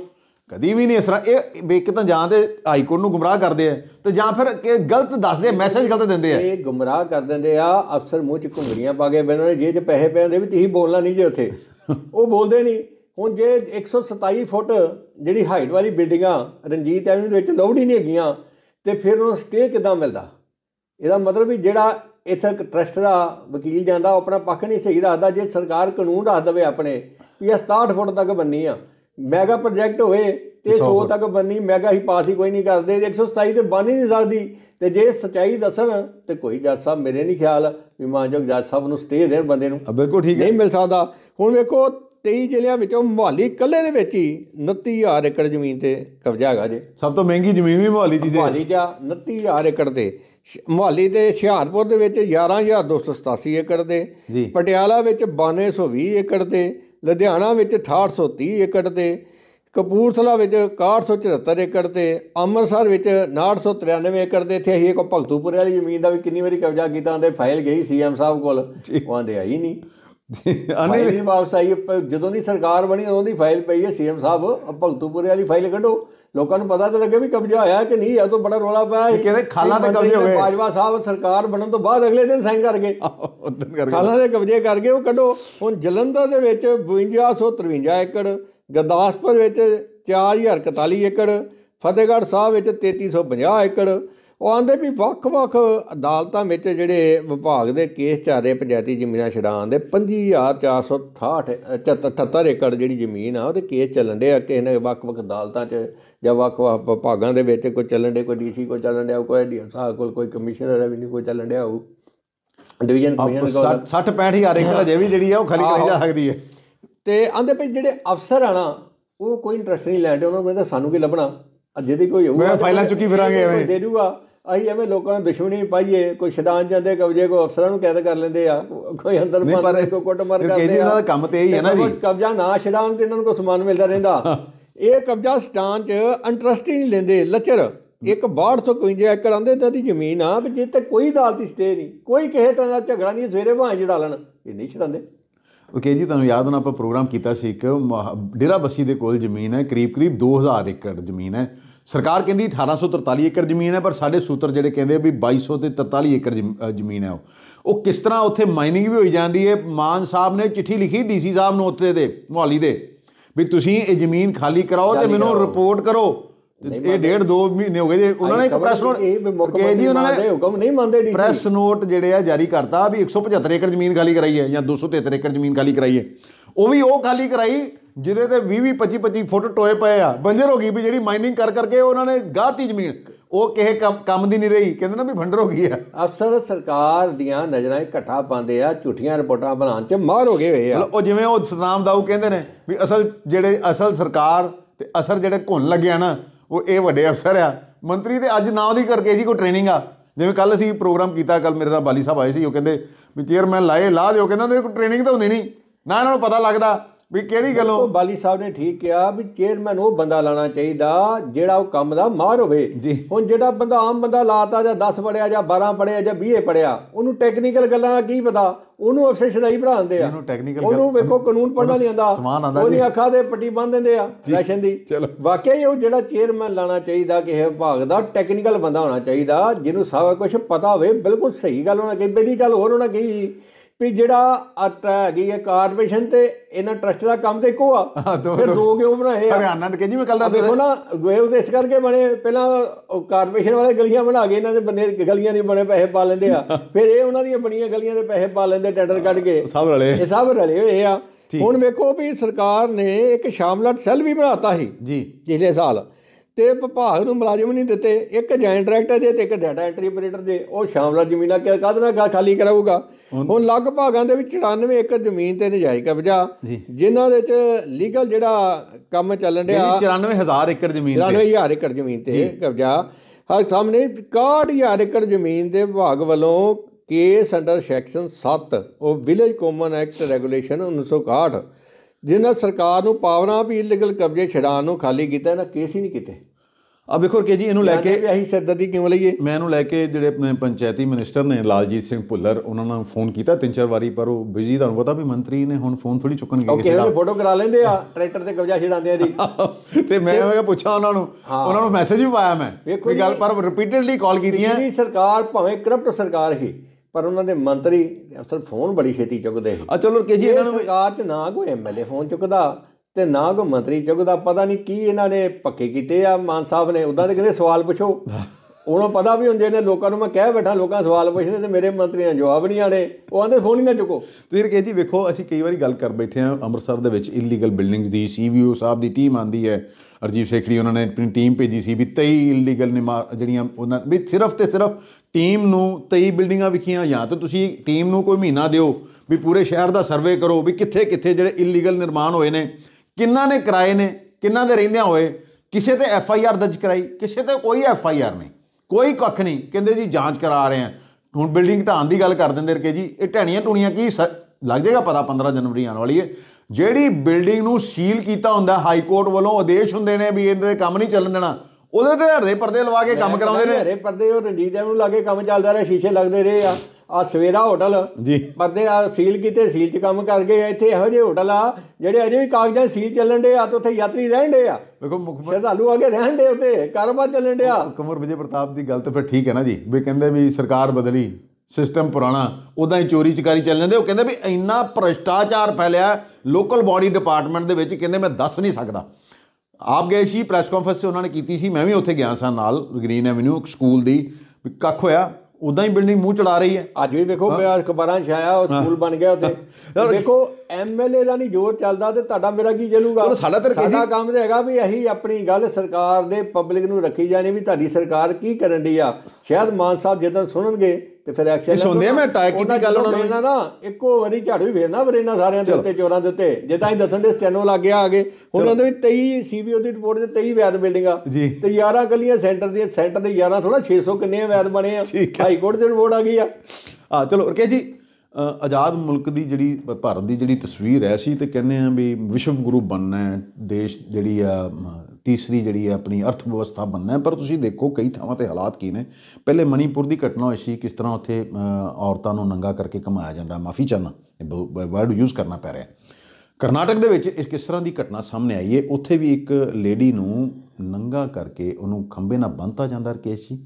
ਕਦੀ ਵੀ ਨਹੀਂ ਇਸ ਤਰ੍ਹਾਂ ਇਹ ਬੇਕ ਤਾਂ ਜਾਂ ਤੇ ਹਾਈ ਕੋਰਟ ਨੂੰ ਗੁੰਮਰਾਹ ਕਰਦੇ ਆ ਤੇ ਜਾਂ ਫਿਰ ਕਿ ਗਲਤ ਦੱਸਦੇ ਮੈਸੇਜ ਗਲਤ ਦਿੰਦੇ ਆ ਇਹ ਗੁੰਮਰਾਹ ਕਰ ਦਿੰਦੇ ਆ ਅਫਸਰ ਮੂੰਹ 'ਚ ਘੁੰਗਰੀਆਂ ਪਾ ਕੇ ਬੈਨਾਂ ਨੇ ਜੇ ਚ ਪੈਸੇ ਪੈਂਦੇ ਵੀ ਤੁਸੀਂ ਬੋਲਣਾ ਨਹੀਂ ਜੇ ਉੱਥੇ ਉਹ ਬੋਲਦੇ ਨਹੀਂ ਹੁਣ ਜੇ 127 ਫੁੱਟ ਜਿਹੜੀ ਹਾਈਟ ਵਾਲੀ ਬਿਲਡਿੰਗਾਂ ਰਣਜੀਤ ਐਵਨਿਊ ਦੇ ਵਿੱਚ ਲੋਡ ਹੀ ਨਹੀਂ ਹੈਗੀਆਂ ਤੇ ਫਿਰ ਉਹ ਸਟੇ ਕਿਦਾਂ ਮਿਲਦਾ ਇਹਦਾ ਮਤਲਬ ਵੀ ਜਿਹੜਾ ਇੱਥੇ ਟਰਸਟ ਦਾ ਵਕੀਲ ਜਾਂਦਾ ਆਪਣਾ ਪੱਖ ਨਹੀਂ ਸਹੀ ਰੱਖਦਾ ਜੇ ਸਰਕਾਰ ਕਾਨੂੰਨ ਰੱਖ ਦਵੇ ਆਪਣੇ ਵੀ 67 ਫੁੱਟ ਤੱਕ ਬੰਨੀ ਆ ਮੈਗਾ ਪ੍ਰੋਜੈਕਟ ਹੋਏ ਤੇ 100 ਤੱਕ ਬੰਨੀ ਮੈਗਾ ਹੀ ਪਾਸ ਹੀ ਕੋਈ ਨਹੀਂ ਕਰਦੇ 127 ਤੇ ਬੰਨ ਹੀ ਨਹੀਂ ਸਕਦੀ ਤੇ ਜੇ ਸਚਾਈ ਦੱਸਣ ਤੇ ਕੋਈ ਜੱਜ ਸਾਹਿਬ ਮੇਰੇ ਨਹੀਂ ਖਿਆਲ ਵੀ ਮਾਨਯੋਗ ਜੱਜ ਸਾਹਿਬ ਨੂੰ ਸਟੇ ਦੇਣ ਬੰਦੇ ਨੂੰ ਬਿਲਕੁਲ ਠੀਕ ਨਹੀਂ ਮਿਲ ਸਕਦਾ ਹੁਣ ਵੇਖੋ 23 ਜ਼ਿਲ੍ਹਿਆਂ ਵਿੱਚੋਂ ਮੁਹਾਲੀ ਇਕੱਲੇ ਦੇ ਵਿੱਚ ਹੀ 29000 ਏਕੜ ਜ਼ਮੀਨ ਤੇ ਕਬਜ਼ਾ ਹੈਗਾ ਜੇ ਸਭ ਤੋਂ ਮਹਿੰਗੀ ਜ਼ਮੀਨ ਵੀ ਮੁਹਾਲੀ ਦੀ ਦੇ ਮੁਹਾਲੀ ਦਾ 29000 ਏਕੜ ਤੇ ਮੁਹਾਲੀ ਦੇ ਹਿਆਰਪੁਰ ਦੇ ਵਿੱਚ 11287 ਏਕੜ ਦੇ ਪਟਿਆਲਾ ਵਿੱਚ 9220 ਏਕੜ ਤੇ ਲੁਧਿਆਣਾ ਵਿੱਚ 6830 ਏਕੜ ਤੇ ਕਪੂਰਥਲਾ ਵਿੱਚ 6174 ਏਕੜ ਤੇ ਅੰਮ੍ਰਿਤਸਰ ਵਿੱਚ 6993 ਏਕੜ ਤੇ ਇੱਥੇ ਅਸੀਂ ਇੱਕ ਭਗਤੂਪੁਰ ਵਾਲੀ ਜ਼ਮੀਨ ਦਾ ਵੀ ਕਿੰਨੀ ਵਾਰੀ ਕਬਜ਼ਾ ਕੀਤਾ ਹੁੰਦੇ ਫਾਈਲ ਗਈ ਸੀਐਮ ਸਾਹਿਬ ਕੋਲ ਉਹਦੇ ਆਈ ਨਹੀਂ ਅਨੇ ਵਾਪਸ ਆਈ ਜਦੋਂ ਦੀ ਸਰਕਾਰ ਬਣੀ ਉਦੋਂ ਦੀ ਫਾਈਲ ਪਈ ਹੈ ਸੀਐਮ ਸਾਹਿਬ ਭਗਤੂਪੁਰ ਵਾਲੀ ਫਾਈਲ ਕੱਢੋ ਲੋਕਾਂ ਨੂੰ ਪਤਾ ਤਾਂ ਲੱਗੇ ਵੀ ਕਬਜ਼ਾ ਹੋਇਆ ਕਿ ਨਹੀਂ ਇਹ ਤਾਂ ਬੜਾ ਰੋਲਾ ਪਾਇਆ ਇਹ ਕਹਿੰਦੇ ਖਾਲਾ ਦੇ ਕਬਜ਼ੇ ਹੋ ਗਏ ਬਾਜਵਾ ਸਾਹਿਬ ਸਰਕਾਰ ਬਣਨ ਤੋਂ ਬਾਅਦ ਅਗਲੇ ਦਿਨ ਸਾਈਨ ਕਰ ਗਏ ਖਾਲਾ ਦੇ ਕਬਜ਼ੇ ਕਰ ਗਏ ਉਹ ਕੱਢੋ ਹੁਣ ਜਲੰਧਰ ਦੇ ਵਿੱਚ 5253 ਏਕੜ ਗਦਾਸਪੁਰ ਵਿੱਚ 4041 ਏਕੜ ਫਤਿਹਗੜ੍ਹ ਸਾਹਿਬ ਵਿੱਚ 3350 ਏਕੜ ਉਹ ਆਂਦੇ ਵੀ ਵੱਖ-ਵੱਖ ਅਦਾਲਤਾਂ ਵਿੱਚ ਜਿਹੜੇ ਵਿਭਾਗ ਦੇ ਕੇਸ ਚਾਰੇ ਪੰਚਾਇਤੀ ਜ਼ਮੀਨਾਂ ਛਡਾਉਣ ਦੇ 25468 77 ਏਕੜ ਜਿਹੜੀ ਜ਼ਮੀਨ ਆ ਉਹਦੇ ਕੇਸ ਚੱਲਣ ਦੇ ਆ ਕਿਸੇ ਨੇ ਵੱਖ-ਵੱਖ ਅਦਾਲਤਾਂ 'ਚ ਜਾਂ ਵੱਖ-ਵੱਖ ਵਿਭਾਗਾਂ ਦੇ ਵਿੱਚ ਕੋਈ ਚੱਲਣ ਦੇ ਕੋਈ ਡੀਸੀ ਕੋਈ ਚੱਲਣ ਦੇ ਕੋਈ ਡੀਐਮ ਸਾਹਿਬ ਕੋਲ ਕੋਈ ਕਮਿਸ਼ਨਰ ਨਹੀਂ ਕੋਈ ਚੱਲਣ ਦੇ ਉਹ ਡਿਵੀਜ਼ਨ ਕਮਿਸ਼ਨਰ ਕੋਲ 60 65000 ਏਕੜ ਜੇ ਵੀ ਜਿਹੜੀ ਆ ਉਹ ਖਾਲੀ ਕਰੀ ਜਾ ਸਕਦੀ ਹੈ ਤੇ ਆਂਦੇ ਵੀ ਜਿਹੜੇ ਅਫਸਰ ਨਾ ਉਹ ਕੋਈ ਇੰਟਰਸਟ ਨਹੀਂ ਲੈਂਦੇ ਉਹਨਾਂ ਨੂੰ ਕਹਿੰਦਾ ਸਾਨੂੰ ਕੀ ਲੱਭਣਾ ਜਿਹਦੀ ਕੋਈ ਹੋਊਗਾ ਮੈਂ ਫਾਈਲਾਂ ਚੁੱਕੀ ਫਿਰਾਂਗੇ ਐਵੇਂ ਦੇ ਦੂਗਾ ਅਸੀਂ ਐਵੇਂ ਲੋਕਾਂ ਨੂੰ ਦੁਸ਼ਮਣੀ ਪਾਈਏ ਕੋਈ ਸ਼ਦਾਨ ਜਾਂਦੇ ਕਬਜ਼ੇ ਕੋ ਅਫਸਰਾਂ ਨੂੰ ਕੈਦ ਕਰ ਲੈਂਦੇ ਆ ਕੋਈ ਅੰਦਰ ਬੰਦ ਕੋ ਕੁੱਟ ਮਾਰ ਕਰਦੇ ਆ ਇਹਨਾਂ ਦਾ ਕੰਮ ਤੇ ਇਹੀ ਹੈ ਨਾ ਜੀ ਕਬਜ਼ਾ ਨਾ ਸ਼ਦਾਨ ਤੇ ਇਹਨਾਂ ਨੂੰ ਕੋ ਸਮਾਨ ਮਿਲਦਾ ਰਹਿੰਦਾ ਇਹ ਕਬਜ਼ਾ ਸਟਾਨ ਚ ਇੰਟਰਸਟ ਹੀ ਨਹੀਂ ਲੈਂਦੇ ਲਚਰ ਇੱਕ ਜੇ ਏਕੜਾਂ ਦੇ ਤਾਂ ਦੀ ਜ਼ਮੀਨ ਆ ਵੀ ਤੇ ਕੋਈ ਅਦਾਲਤੀ ਸਟੇ ਨਹੀਂ ਕੋਈ ਕਿਸੇ ਤਰ੍ਹਾਂ ਦਾ ਝਗੜਾ ਨਹੀਂ ਸਵੇਰੇ ਭਾਂ ਜੜਾ ਲੈਣ ਇਹ ਨਹੀਂ ਛਡਾਂਦੇ ਓਕੇ ਜੀ ਤੁਹਾਨੂੰ ਯਾਦ ਹੋਣਾ ਆਪਾਂ ਪ੍ਰੋਗਰਾਮ ਕੀਤਾ ਸੀ ਕਿ ਡੇਰਾ ਬਸੀ ਦੇ ਕੋਲ ਜ਼ਮੀਨ ਹੈ ਕਰੀਬ ਕਰੀਬ 2000 ਏਕੜ ਜ਼ਮੀਨ ਹੈ ਸਰਕਾਰ ਕਹਿੰਦੀ 1843 ਏਕੜ ਜ਼ਮੀਨ ਹੈ ਪਰ ਸਾਡੇ ਸੂਤਰ ਜਿਹੜੇ ਕਹਿੰਦੇ ਵੀ 2200 ਤੇ 43 ਏਕੜ ਜ਼ਮੀਨ ਹੈ ਉਹ ਉਹ ਕਿਸ ਤਰ੍ਹਾਂ ਉੱਥੇ ਮਾਈਨਿੰਗ ਵੀ ਹੋਈ ਜਾਂਦੀ ਹੈ ਮਾਨ ਸਾਹਿਬ ਨੇ ਚਿੱਠੀ ਲਿਖੀ ਡੀਸੀ ਸਾਹਿਬ ਨੂੰ ਉੱਥੇ ਦੇ ਮੁਹਾਲੀ ਦੇ ਵੀ ਤੁਸੀਂ ਇਹ ਜ਼ਮੀਨ ਖਾਲੀ ਕਰਾਓ ਤੇ ਮੈਨੂੰ ਰਿਪੋਰਟ ਕਰੋ ਇਹ ਡੇਢ ਦੋ ਮਹੀਨੇ ਹੋ ਗਏ ਜੇ ਉਹਨਾਂ ਨੇ ਇੱਕ ਪ੍ਰੈਸ ਨੋਟ ਕਿ ਜੀ ਉਹਨਾਂ ਨੇ ਹੁਕਮ ਨਹੀਂ ਮੰਨਦੇ ਡੀਸੀ ਪ੍ਰੈਸ ਨੋਟ ਜਿਹੜੇ ਆ ਜਾਰੀ ਕਰਤਾ ਵੀ 175 ਏਕੜ ਜ਼ਮੀਨ ਖਾਲੀ ਕਰਾਈ ਹੈ ਜਾਂ 273 ਏਕੜ ਜ਼ਮੀਨ ਖਾਲੀ ਕਰਾਈ ਹੈ ਉਹ ਵੀ ਉਹ ਖਾਲੀ ਕਰਾਈ ਜਿਹਦੇ ਤੇ 20 20 25 25 ਫੁੱਟ ਟੋਏ ਪਏ ਆ ਬੰਜਰ ਹੋ ਗਈ ਵੀ ਜਿਹੜੀ ਮਾਈਨਿੰਗ ਕਰ ਕਰਕੇ ਉਹਨਾਂ ਨੇ ਗਾਹਤੀ ਜ਼ਮੀਨ ਉਹ ਕਿਹੇ ਕੰਮ ਦੀ ਨਹੀਂ ਰਹੀ ਕਹਿੰਦੇ ਨਾ ਵੀ ਫੰਡਰ ਹੋ ਗਈ ਆ ਅਫਸਰ ਸਰਕਾਰ ਦੀਆਂ ਨਜ਼ਰਾਂ ਇਕੱਠਾ ਘਟਾ ਪਾਉਂਦੇ ਆ ਝੂਠੀਆਂ ਰਿਪੋਰਟਾਂ ਬਣਾਉਣ 'ਚ ਮਾਰ ਹੋ ਗਏ ਹੋਏ ਆ ਉਹ ਜਿਵੇਂ ਉਹ ਸਤਨਾਮ ਦਾਉ ਕਹਿੰਦੇ ਨੇ ਵੀ ਅਸਲ ਜਿਹੜੇ ਅਸਲ ਸਰਕਾਰ ਤੇ ਅਸਰ ਜਿਹੜੇ ਘੁੰਨ ਲੱਗਿਆ ਨਾ ਉਹ ਇਹ ਵੱਡੇ ਅਫਸਰ ਆ ਮੰਤਰੀ ਤੇ ਅੱਜ ਨਾਂ ਉਹਦੀ ਕਰਕੇ ਸੀ ਕੋਈ ਟ੍ਰੇਨਿੰਗ ਆ ਜਿਵੇਂ ਕੱਲ ਅਸੀਂ ਪ੍ਰੋਗਰਾਮ ਕੀਤਾ ਕੱਲ ਮੇਰੇ ਨਾਲ ਬਾਲੀ ਸਾਹਿਬ ਆਏ ਸੀ ਉਹ ਕਹਿੰਦੇ ਵੀ ਚੇਅਰਮੈਨ ਲਾਏ ਲਾ ਦਿਓ ਕਹਿੰਦਾ ਤੇ ਕੋਈ ਟ੍ਰੇਨਿੰਗ ਤਾਂ ਹੁੰਦੀ ਨਹੀਂ ਨਾ ਇਹਨਾਂ ਨੂੰ ਪਤਾ ਲੱਗਦਾ ਵੀ ਕਿਹੜੀ ਗੱਲੋਂ ਬਾਲੀ ਸਾਹਿਬ ਨੇ ਠੀਕ ਕਿਹਾ ਵੀ ਚੇਅਰਮੈਨ ਉਹ ਬੰਦਾ ਲਾਣਾ ਚਾਹੀਦਾ ਜਿਹੜਾ ਉਹ ਕੰਮ ਦਾ ਮਾਹਰ ਹੋਵੇ ਹੁਣ ਜਿਹੜਾ ਬੰਦਾ ਆਮ ਬੰਦਾ ਲਾਤਾ ਜਾਂ 10 ਪੜਿਆ ਜਾਂ 12 ਪੜਿਆ ਜਾਂ 20 ਪੜਿਆ ਉਹਨੂੰ ਟੈਕਨੀਕਲ ਗੱਲਾਂ ਦਾ ਕੀ ਪਤਾ ਉਹਨੂੰ ਅਫਸਰ ਸ਼ਦਾਈ ਪੜਾਉਂਦੇ ਆ ਉਹਨੂੰ ਟੈਕਨੀਕਲ ਉਹਨੂੰ ਵੇਖੋ ਕਾਨੂੰਨ ਪੜਨਾ ਨਹੀਂ ਆਂਦਾ ਉਹਦੀ ਅੱਖਾਂ ਦੇ ਪੱਟੀ ਬੰਨ ਦਿੰਦੇ ਆ ਫੈਸ਼ਨ ਦੀ ਵਾਕਈ ਉਹ ਜਿਹੜਾ ਚੇਅਰਮੈਨ ਲਾਣਾ ਚਾਹੀਦਾ ਕਿ ਇਹ ਭਾਗ ਦਾ ਟੈਕਨੀਕਲ ਬੰਦਾ ਹੋਣਾ ਚਾਹੀਦਾ ਜਿਹਨੂੰ ਸਭ ਕੁਝ ਪਤਾ ਹੋਵੇ ਬਿਲਕੁਲ ਸਹੀ ਗੱਲ ਹੋਣਾ ਕਿ ਬੇਦੀ ਗੱਲ ਹੋਰ ਹੋਣਾ ਕਿ ਵੀ ਜਿਹੜਾ ਅਟ ਹੈਗੀ ਹੈ ਕਾਰਪੋਰੇਸ਼ਨ ਤੇ ਇਹਨਾਂ ਟਰਸਟ ਦਾ ਕੰਮ ਤੇ ਆ ਫਿਰ ਦੋ ਕਿਉਂ ਬਣਾਏ ਹਰਿਆਣਾ ਨੇ ਕਿੰਨੀ ਮੈਂ ਕੱਲ ਦਾ ਦੇਖੋ ਨਾ ਦੇ ਇਸ ਕਰਕੇ ਬਣੇ ਪਹਿਲਾਂ ਕਾਰਪੋਰੇਸ਼ਨ ਵਾਲੇ ਗਲੀਆਂ ਬਣਾ ਕੇ ਇਹਨਾਂ ਦੇ ਬੰਦੇ ਗਲੀਆਂ ਦੇ ਬਣੇ ਪੈਸੇ ਪਾ ਲੈਂਦੇ ਆ (laughs) ਫਿਰ ਇਹ ਉਹਨਾਂ ਦੀਆਂ ਬਣੀਆਂ ਗਲੀਆਂ ਦੇ ਪੈਸੇ ਪਾ ਲੈਂਦੇ ਟੈਂਡਰ ਕੱਢ ਕੇ ਸਭ ਰਲੇ ਇਹ ਸਭ ਰਲੇ ਹੋਏ ਆ ਹੁਣ ਵੇਖੋ ਵੀ ਸਰਕਾਰ ਨੇ ਇੱਕ ਸ਼ਾਮਲਟ ਸੈੱਲ ਵੀ ਬਣਾਤਾ ਸੀ ਜੀ ਪਿਛਲੇ ਸਾਲ ਤੇ ਵਿਭਾਗ ਨੂੰ ਮੁਲਾਜ਼ਮ ਨਹੀਂ ਦਿੱਤੇ ਇੱਕ ਜੁਆਇੰਟ ਡਾਇਰੈਕਟਰ ਜੇ ਤੇ ਇੱਕ ਡਾਟਾ ਐਂਟਰੀ ਆਪਰੇਟਰ ਜੇ ਉਹ ਸ਼ਾਮਲਾ ਜ਼ਮੀਨਾਂ ਕਦ ਨਾਲ ਖਾਲੀ ਕਰਾਊਗਾ ਹੁਣ ਲਗਭਗਾਂ ਦੇ ਵਿੱਚ 94 ਏਕੜ ਜ਼ਮੀਨ ਤੇ ਨਜਾਇਜ਼ ਕਬਜ਼ਾ ਜਿਨ੍ਹਾਂ ਦੇ ਵਿੱਚ ਲੀਗਲ ਜਿਹੜਾ ਕੰਮ ਚੱਲਣ ਰਿਹਾ 94000 ਏਕੜ ਜ਼ਮੀਨ ਤੇ 94000 ਏਕੜ ਜ਼ਮੀਨ ਤੇ ਕਬਜ਼ਾ ਹਰ ਸਾਹਮਣੇ 61000 ਏਕੜ ਜ਼ਮੀਨ ਦੇ ਵਿਭਾਗ ਵੱਲੋਂ ਕੇਸ ਅੰਡਰ ਸੈਕਸ਼ਨ 7 ਉਹ ਵਿਲੇਜ ਕਾਮਨ ਐਕਟ ਰੈਗੂਲੇਸ਼ਨ 1961 ਜਿਹਨਾਂ ਸਰਕਾਰ ਨੂੰ ਪਾਵਰਾਂ ਵੀ ਇਲੀਗਲ ਕਬਜ਼ੇ ਛਡਾਉਣ ਨੂੰ ਖਾਲੀ ਕੀਤਾ ਇਹਨਾਂ ਕੇਸ ਹੀ ਨਹੀਂ ਕੀਤੇ ਆ ਵੇਖੋ ਕਿ ਜੀ ਇਹਨੂੰ ਲੈ ਕੇ ਅਸੀਂ ਦੀ ਕਿਉਂ ਲਈਏ ਮੈਂ ਇਹਨੂੰ ਲੈ ਕੇ ਜਿਹੜੇ ਆਪਣੇ ਪੰਚਾਇਤੀ ਮਿਨਿਸਟਰ ਨੇ ਲਾਲਜੀਤ ਸਿੰਘ ਭੁੱਲਰ ਉਹਨਾਂ ਨਾਲ ਫੋਨ ਕੀਤਾ ਤਿੰਨ ਚਾਰ ਵਾਰੀ ਪਰ ਉਹ ਬਿਜੀ ਤੁਹਾਨੂੰ ਪਤਾ ਵੀ ਮੰਤਰੀ ਨੇ ਹੁਣ ਫੋਨ ਥੋੜੀ ਚੁੱਕਣਗੇ ਕਿਸੇ ਦਾ ਉਹ ਫੋਟੋ ਕਰਾ ਲੈਂਦੇ ਆ ਟਰੈਕਟਰ ਤੇ ਕਬਜ਼ਾ ਛਡਾਉਂਦੇ ਆ ਦੀ (laughs) ਤੇ ਮੈਂ ਉਹ ਪੁੱਛਾਂ ਉਹਨਾਂ ਨੂੰ ਉਹਨਾਂ ਨੂੰ ਮੈਸੇਜ ਵੀ ਪਾਇਆ ਮੈਂ ਇਹ ਗੱਲ ਪਰ ਰਿਪੀਟਡਲੀ ਕਾਲ ਕੀਤੀਆਂ ਜੀ ਸਰਕਾਰ ਭਾਵੇਂ ਕਰਪਟ ਸਰਕਾਰ ਹੀ ਪਰ ਉਹਨਾਂ ਦੇ ਮੰਤਰੀ ਅਫਸਰ ਫੋਨ ਬੜੀ ਛੇਤੀ ਚੁੱਕਦੇ ਆ ਚਲੋ ਕਿ ਜੀ ਇਹਨਾਂ ਨੂੰ ਸਰਕਾਰ 'ਚ ਨਾ ਕੋਈ ਐਮਐਲਏ ਫੋਨ ਚੁੱਕਦਾ ਤੇ ਨਾ ਕੋਈ ਮੰਤਰੀ ਚੁੱਕਦਾ ਪਤਾ ਨਹੀਂ ਕੀ ਇਹਨਾਂ ਨੇ ਪੱਕੇ ਕੀਤੇ ਆ ਮਾਨ ਸਾਹਿਬ ਨੇ ਉਦਾਂ ਦੇ ਕਹਿੰਦੇ ਸਵਾਲ ਪੁੱਛੋ ਉਹਨੂੰ ਪਤਾ ਵੀ ਹੁੰਦੇ ਨੇ ਲੋਕਾਂ ਨੂੰ ਮੈਂ ਕਹਿ ਬੈਠਾ ਲੋਕਾਂ ਸਵਾਲ ਪੁੱਛਦੇ ਤੇ ਮੇਰੇ ਮੰਤਰੀਆਂ ਜਵਾਬ ਨਹੀਂ ਆਣੇ ਉਹ ਆਂਦੇ ਫੋਨ ਹੀ ਨਾ ਚੁੱਕੋ ਤੁਸੀਂ ਕਹੇ ਜੀ ਵੇਖੋ ਅਸੀਂ ਕਈ ਵਾਰੀ ਗੱਲ ਕਰ ਬੈਠੇ ਆ ਅੰਮ੍ਰਿਤਸਰ ਦੇ ਵਿੱਚ ਇਲੀਗਲ ਬਿਲਡਿੰਗਸ ਦੀ ਸੀਵੀਓ ਸਾਹਿਬ ਦੀ ਟੀਮ ਆਂਦੀ ਹੈ ਅਰਜੀਵ ਸੇਖੜੀ ਉਹਨਾਂ ਨੇ ਆਪਣੀ ਟੀਮ ਭੇਜੀ ਸੀ ਵੀ 23 ਇਲੀਗਲ ਨੇ ਜਿਹੜੀਆਂ ਉਹਨਾਂ ਵੀ ਸਿਰਫ ਤੇ ਸਿਰਫ ਟੀਮ ਨੂੰ 23 ਬਿਲਡਿੰਗਾਂ ਵਿਖੀਆਂ ਜਾਂ ਤਾਂ ਤੁਸੀਂ ਟੀਮ ਨੂੰ ਕੋਈ ਮਹੀਨਾ ਦਿਓ ਵੀ ਪੂਰੇ ਸ਼ਹਿਰ ਦਾ ਸਰਵੇ ਕਰੋ ਵੀ ਕਿੱਥੇ ਕਿੱਥੇ ਜਿਹੜੇ ਇਲੀਗਲ ਨਿਰਮਾਣ ਹੋਏ ਨੇ ਕਿੰਨਾ ਨੇ ਕਰਾਏ ਨੇ ਕਿੰਨਾ ਦੇ ਰਹਿੰਦਿਆਂ ਹੋਏ ਕਿਸੇ ਤੇ ਐਫ ਆਈ ਆਰ ਦਰਜ ਕਰਾਈ ਕਿਸੇ ਤੇ ਕੋਈ ਐਫ ਆਈ ਆਰ ਨਹੀਂ ਕੋਈ ਕੱਖ ਨਹੀਂ ਕਹਿੰਦੇ ਜੀ ਜਾਂਚ ਕਰਾ ਰਹੇ ਆ ਹੁਣ ਬਿਲਡਿੰਗ ਢਾਣ ਦੀ ਗੱਲ ਕਰ ਦਿੰਦੇ ਰਕੇ ਜੀ ਇਹ ਢਹਿਣੀਆਂ ਟੁਣੀਆਂ ਕੀ ਲੱਗ ਜਾਏਗਾ ਪਤਾ 15 ਜਨਵਰੀ ਆਉਣ ਵਾਲੀ ਹੈ ਜਿਹੜੀ ਬਿਲਡਿੰਗ ਨੂੰ ਸੀਲ ਕੀਤਾ ਹੁੰਦਾ ਹਾਈ ਕੋਰਟ ਵੱਲੋਂ ਆਦੇਸ਼ ਹੁੰਦੇ ਨੇ ਵੀ ਇਹਦੇ ਕੰਮ ਨਹੀਂ ਚੱਲਣ ਦੇਣਾ ਉਹਦੇ ਤੇ ਹਰੇ ਪਰਦੇ ਲਵਾ ਕੇ ਕੰਮ ਕਰਾਉਂਦੇ ਨੇ ਹਰੇ ਪਰਦੇ ਉਹ ਰਣਜੀਤ ਐਵੇਂ ਨੂੰ ਲਾ ਕੇ ਕੰਮ ਚੱਲਦਾ ਰਿਹਾ ਸ਼ੀਸ਼ੇ ਲੱਗਦੇ ਰਹੇ ਆ ਆ ਸਵੇਰਾ ਹੋਟਲ ਜੀ ਬੰਦੇ ਆ ਸੀਲ ਕੀਤੇ ਸੀਲ 'ਚ ਕੰਮ ਕਰ ਗਏ ਇੱਥੇ ਇਹੋ ਜਿਹੇ ਹੋਟਲ ਆ ਜਿਹੜੇ ਅਜੇ ਵੀ ਕਾਗਜ਼ਾਂ ਸੀਲ ਚੱਲਣ ਦੇ ਆ ਤੇ ਉੱਥੇ ਯਾਤਰੀ ਰਹਿਣ ਦੇ ਆ ਵੇਖੋ ਮੁਖਬਰ ਸ਼ਰਧਾਲੂ ਕੇ ਰਹਿਣ ਦੇ ਉੱਤੇ ਕਾਰੋਬਾਰ ਚੱਲਣ ਦੇ ਆ ਕਮਰ ਵਿਜੇ ਪ੍ਰਤਾਪ ਦੀ ਗੱਲ ਤਾਂ ਫਿਰ ਠੀਕ ਹੈ ਨਾ ਜੀ ਵੀ ਕਹਿੰਦੇ ਵੀ ਸਰਕਾਰ ਬਦਲੀ ਸਿਸਟਮ ਪੁਰਾਣਾ ਉਦਾਂ ਹੀ ਚੋਰੀ ਚਕਾਰੀ ਚੱਲ ਜਾਂਦੇ ਉਹ ਕਹਿੰਦੇ ਵੀ ਇੰਨਾ ਭ੍ਰਸ਼ਟਾਚਾਰ ਫੈਲਿਆ ਲੋਕਲ ਬਾਡੀ ਡਿਪਾਰਟਮੈਂਟ ਦੇ ਵਿੱਚ ਕਹਿੰਦੇ ਮੈਂ ਦੱਸ ਨਹੀਂ ਸਕਦਾ ਆਪ ਗਏ ਸੀ ਪ੍ਰੈਸ ਕਾਨਫਰੰਸ ਉਹਨਾਂ ਨੇ ਕੀਤੀ ਸੀ ਮੈਂ ਵੀ ਉੱਥੇ ਗਿਆ ਸਾਂ ਨਾਲ ਗ੍ਰੀਨ ਐਵਨਿਊ ਸਕੂਲ ਦੀ ਕੱਖ ਹੋਇਆ ਉਦਾਂ ਹੀ ਬਿਲਡਿੰਗ ਮੂੰਹ ਚੜਾ ਰਹੀ ਹੈ ਅੱਜ ਵੀ ਵੇਖੋ ਬਿਆਰ ਖਬਰਾਂ 'ਚ ਆਇਆ ਉਹ ਸਕੂਲ ਬਣ ਗਿਆ ਉੱਥੇ ਦੇਖੋ ਐਮਐਲਏ ਦਾ ਨਹੀਂ ਜ਼ੋਰ ਚੱਲਦਾ ਤੇ ਤੁਹਾਡਾ ਮੇਰਾ ਕੀ ਚੱਲੂਗਾ ਸਾਡਾ ਤਾਂ ਸਾਡਾ ਕੰਮ ਤੇ ਹੈਗਾ ਵੀ ਅਸੀਂ ਆਪਣੀ ਗੱਲ ਸਰਕਾਰ ਦੇ ਪਬਲਿਕ ਨੂੰ ਰੱਖੀ ਜਾਣੀ ਵੀ ਤੁਹਾਡੀ ਸਰਕਾਰ ਕੀ ਕਰਨ ਦੀ ਆ ਸ਼ਾਇਦ ਮਾਨ ਸਾਹਿਬ ਜਦੋਂ ਸੁਣਨਗੇ ਤੇ ਫਿਰ ਐਕਸ਼ਨ ਲੈਣ ਸੁਣਦੇ ਮੈਂ ਟਾਇਕ ਕੀਤੀ ਗੱਲ ਉਹਨਾਂ ਨੂੰ ਨਾ ਇੱਕੋ ਵਾਰੀ ਝਾੜੂ ਵੇਖਣਾ ਫੇਰਨਾ ਵਰੇਨਾ ਸਾਰਿਆਂ ਦੇ ਉੱਤੇ ਚੋਰਾਂ ਦੇ ਉੱਤੇ ਜਿੱਦਾਂ ਹੀ ਦੱਸਣ ਦੇ ਸਟੈਨੋ ਲੱਗ ਗਿਆ ਆਗੇ ਉਹਨਾਂ ਦੇ ਵੀ 23 ਸੀਬੀਓ ਦੀ ਰਿਪੋਰਟ ਦੇ 23 ਵੈਦ ਬਿਲਡਿੰਗਾਂ ਤੇ 11 ਗਲੀਆਂ ਸੈਂਟਰ ਦੀਆਂ ਸੈਂਟਰ ਦੇ 11 ਥੋੜਾ 600 ਕਿੰਨੇ ਵੈਦ ਬਣੇ ਆ ਹਾਈ ਕੋਰਟ ਦੀ ਰਿਪੋਰਟ ਆ ਗਈ ਆ ਆ ਚਲੋ ਰਕੇ ਜੀ ਆਜ਼ਾਦ ਮੁਲਕ ਦੀ ਜਿਹੜੀ ਭਾਰਤ ਦੀ ਜਿਹੜੀ ਤਸਵੀਰ ਐ ਸੀ ਤੇ ਕਹਿੰਦੇ ਆ ਵੀ ਵਿਸ਼ਵ ਗੁਰੂ ਬਣਨਾ ਹੈ ਦੇਸ਼ ਜਿਹੜੀ ਆ ਤੀਸਰੀ ਜਿਹੜੀ ਹੈ ਆਪਣੀ ਅਰਥ ਵਿਵਸਥਾ ਬਣਨਾ ਹੈ ਪਰ ਤੁਸੀਂ ਦੇਖੋ ਕਈ ਥਾਵਾਂ ਤੇ ਹਾਲਾਤ ਕੀ ਨੇ ਪਹਿਲੇ ਮਨੀਪੁਰ ਦੀ ਘਟਨਾ ਹੋਈ ਸੀ ਕਿਸ ਤਰ੍ਹਾਂ ਉੱਥੇ ਔਰਤਾਂ ਨੂੰ ਨੰਗਾ ਕਰਕੇ ਕਮਾਇਆ ਜਾਂਦਾ ਮਾਫੀ ਚਾਹਨਾ ਵਰਡ ਯੂਜ਼ ਕਰਨਾ ਪੈ ਰਿਹਾ ਕਰਨਾਟਕ ਦੇ ਵਿੱਚ ਇਸ ਕਿਸ ਤਰ੍ਹਾਂ ਦੀ ਘਟਨਾ ਸਾਹਮਣੇ ਆਈ ਹੈ ਉੱਥੇ ਵੀ ਇੱਕ ਲੇਡੀ ਨੂੰ ਨੰਗਾ ਕਰਕੇ ਉਹਨੂੰ ਖੰਬੇ ਨਾਲ ਬੰਨਤਾ ਜਾਂਦਾ ਰਕੇਸ਼ ਸੀ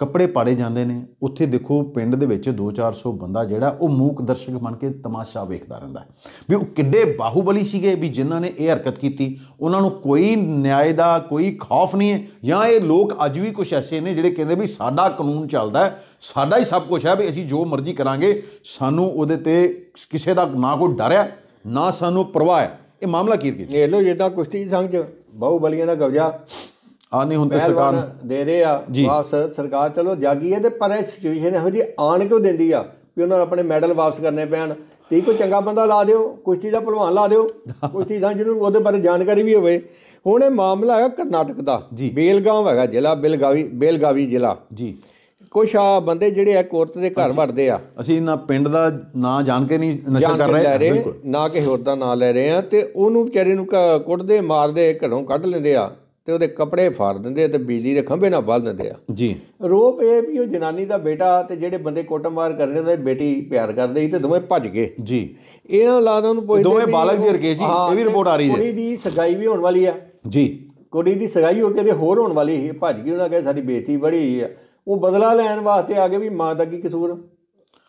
ਕੱਪੜੇ ਪਾੜੇ ਜਾਂਦੇ ਨੇ ਉੱਥੇ ਦੇਖੋ ਪਿੰਡ ਦੇ ਵਿੱਚ 2-400 ਬੰਦਾ ਜਿਹੜਾ ਉਹ ਮੂਕ ਦਰਸ਼ਕ ਬਣ ਕੇ ਤਮਾਸ਼ਾ ਵੇਖਦਾ ਰਹਿੰਦਾ ਵੀ ਉਹ ਕਿੱਡੇ ਬਾਹੂਬਲੀ ਸੀਗੇ ਵੀ ਜਿਨ੍ਹਾਂ ਨੇ ਇਹ ਹਰਕਤ ਕੀਤੀ ਉਹਨਾਂ ਨੂੰ ਕੋਈ ਨਿਆਂ ਦਾ ਕੋਈ ਖੌਫ ਨਹੀਂ ਹੈ ਜਾਂ ਇਹ ਲੋਕ ਅੱਜ ਵੀ ਕੁਝ ਐਸੇ ਨੇ ਜਿਹੜੇ ਕਹਿੰਦੇ ਵੀ ਸਾਡਾ ਕਾਨੂੰਨ ਚੱਲਦਾ ਹੈ ਸਾਡਾ ਹੀ ਸਭ ਕੁਝ ਹੈ ਵੀ ਅਸੀਂ ਜੋ ਮਰਜ਼ੀ ਕਰਾਂਗੇ ਸਾਨੂੰ ਉਹਦੇ ਤੇ ਕਿਸੇ ਦਾ ਨਾ ਕੋਈ ਡਰ ਹੈ ਨਾ ਸਾਨੂੰ ਪਰਵਾਹ ਹੈ ਇਹ ਮਾਮਲਾ ਕੀ ਕੀ ਇਹ ਲੋ ਜਿੱਦਾਂ ਤਾਂ ਕੁਸ਼ਤੀ ਸੰਗ ਚ ਬਾਹੂਬਲੀਆਂ ਦਾ ਕਬਜ਼ਾ ਆ ਨਹੀਂ ਹੁੰਦੇ ਸਰਕਾਰ ਦੇ ਰਹੇ ਆ ਵਾਪਸ ਸਰਕਾਰ ਚਲੋ ਜਾਗੀ ਹੈ ਤੇ ਪਰ ਇਹ ਸਿਚੁਏਸ਼ਨ ਇਹੋ ਜੀ ਆਣ ਕਿਉਂ ਦਿੰਦੀ ਆ ਵੀ ਉਹਨਾਂ ਨੂੰ ਆਪਣੇ ਮੈਡਲ ਵਾਪਸ ਕਰਨੇ ਪੈਣ ਤੇ ਕੋਈ ਚੰਗਾ ਬੰਦਾ ਲਾ ਦਿਓ ਕੁਸ਼ਤੀ ਦਾ ਪਹਿਲਵਾਨ ਲਾ ਦਿਓ ਕੁਸ਼ਤੀ ਦਾ ਜਿਹਨੂੰ ਉਹਦੇ ਬਾਰੇ ਜਾਣਕਾਰੀ ਵੀ ਹੋਵੇ ਹੁਣ ਇਹ ਮਾਮਲਾ ਹੈ ਕਰਨਾਟਕ ਦਾ ਬੇਲਗਾਵ ਹੈਗਾ ਜ਼ਿਲ੍ਹਾ ਬੇਲਗਾਵੀ ਬੇਲਗਾਵੀ ਜ਼ਿਲ੍ਹਾ ਜੀ ਕੁਛ ਆ ਬੰਦੇ ਜਿਹੜੇ ਆ ਕੋਰਟ ਦੇ ਘਰ ਵੜਦੇ ਆ ਅਸੀਂ ਇਹਨਾਂ ਪਿੰਡ ਦਾ ਨਾਂ ਜਾਣ ਕੇ ਨਹੀਂ ਨਸ਼ਾ ਕਰ ਰਹੇ ਬਿਲਕੁਲ ਨਾ ਕਿ ਹੋਰ ਦਾ ਨਾਂ ਲੈ ਰਹੇ ਆ ਤੇ ਉਹਨੂੰ ਵਿਚਾਰੇ ਨੂੰ ਕੁੱਟਦੇ ਮਾਰਦੇ ਘਰੋਂ ਕੱਢ ਲੈਂਦੇ ਆ ਤੇ ਉਹਦੇ ਕੱਪੜੇ ਫਾੜ ਦਿੰਦੇ ਤੇ ਬਿਜਲੀ ਦੇ ਖੰਭੇ ਨਾਲ ਬੰਨ ਦਿੰਦੇ ਆ ਜੀ ਰੋਪ ਇਹ ਵੀ ਉਹ ਜਨਾਨੀ ਦਾ ਬੇਟਾ ਤੇ ਜਿਹੜੇ ਬੰਦੇ ਕੋਟਮਾਰ ਕਰ ਰਹੇ ਉਹਨਾਂ ਬੇਟੀ ਪਿਆਰ ਕਰਦੇ ਸੀ ਤੇ ਦੋਵੇਂ ਭੱਜ ਗਏ ਜੀ ਇਹਨਾਂ ਲਾਦਾ ਉਹਨੂੰ ਪੁੱਛਦੇ ਦੋਵੇਂ ਬਾਲਗ ਦੇ ਰਕੇ ਜੀ ਇਹ ਵੀ ਰਿਪੋਰਟ ਆ ਰਹੀ ਹੈ ਕੁੜੀ ਦੀ ਸਗਾਈ ਵੀ ਹੋਣ ਵਾਲੀ ਆ ਜੀ ਕੁੜੀ ਦੀ ਸਗਾਈ ਹੋ ਕੇ ਤੇ ਹੋਰ ਹੋਣ ਵਾਲੀ ਹੈ ਭੱਜ ਗਈ ਉਹਨਾਂ ਕਹੇ ਸਾਡੀ ਬੇਟੀ ਬੜੀ ਆ ਉਹ ਬਦਲਾ ਲੈਣ ਵਾਸਤੇ ਆ ਗਏ ਵੀ ਮਾਂ ਦਾ ਕੀ ਕਸੂਰ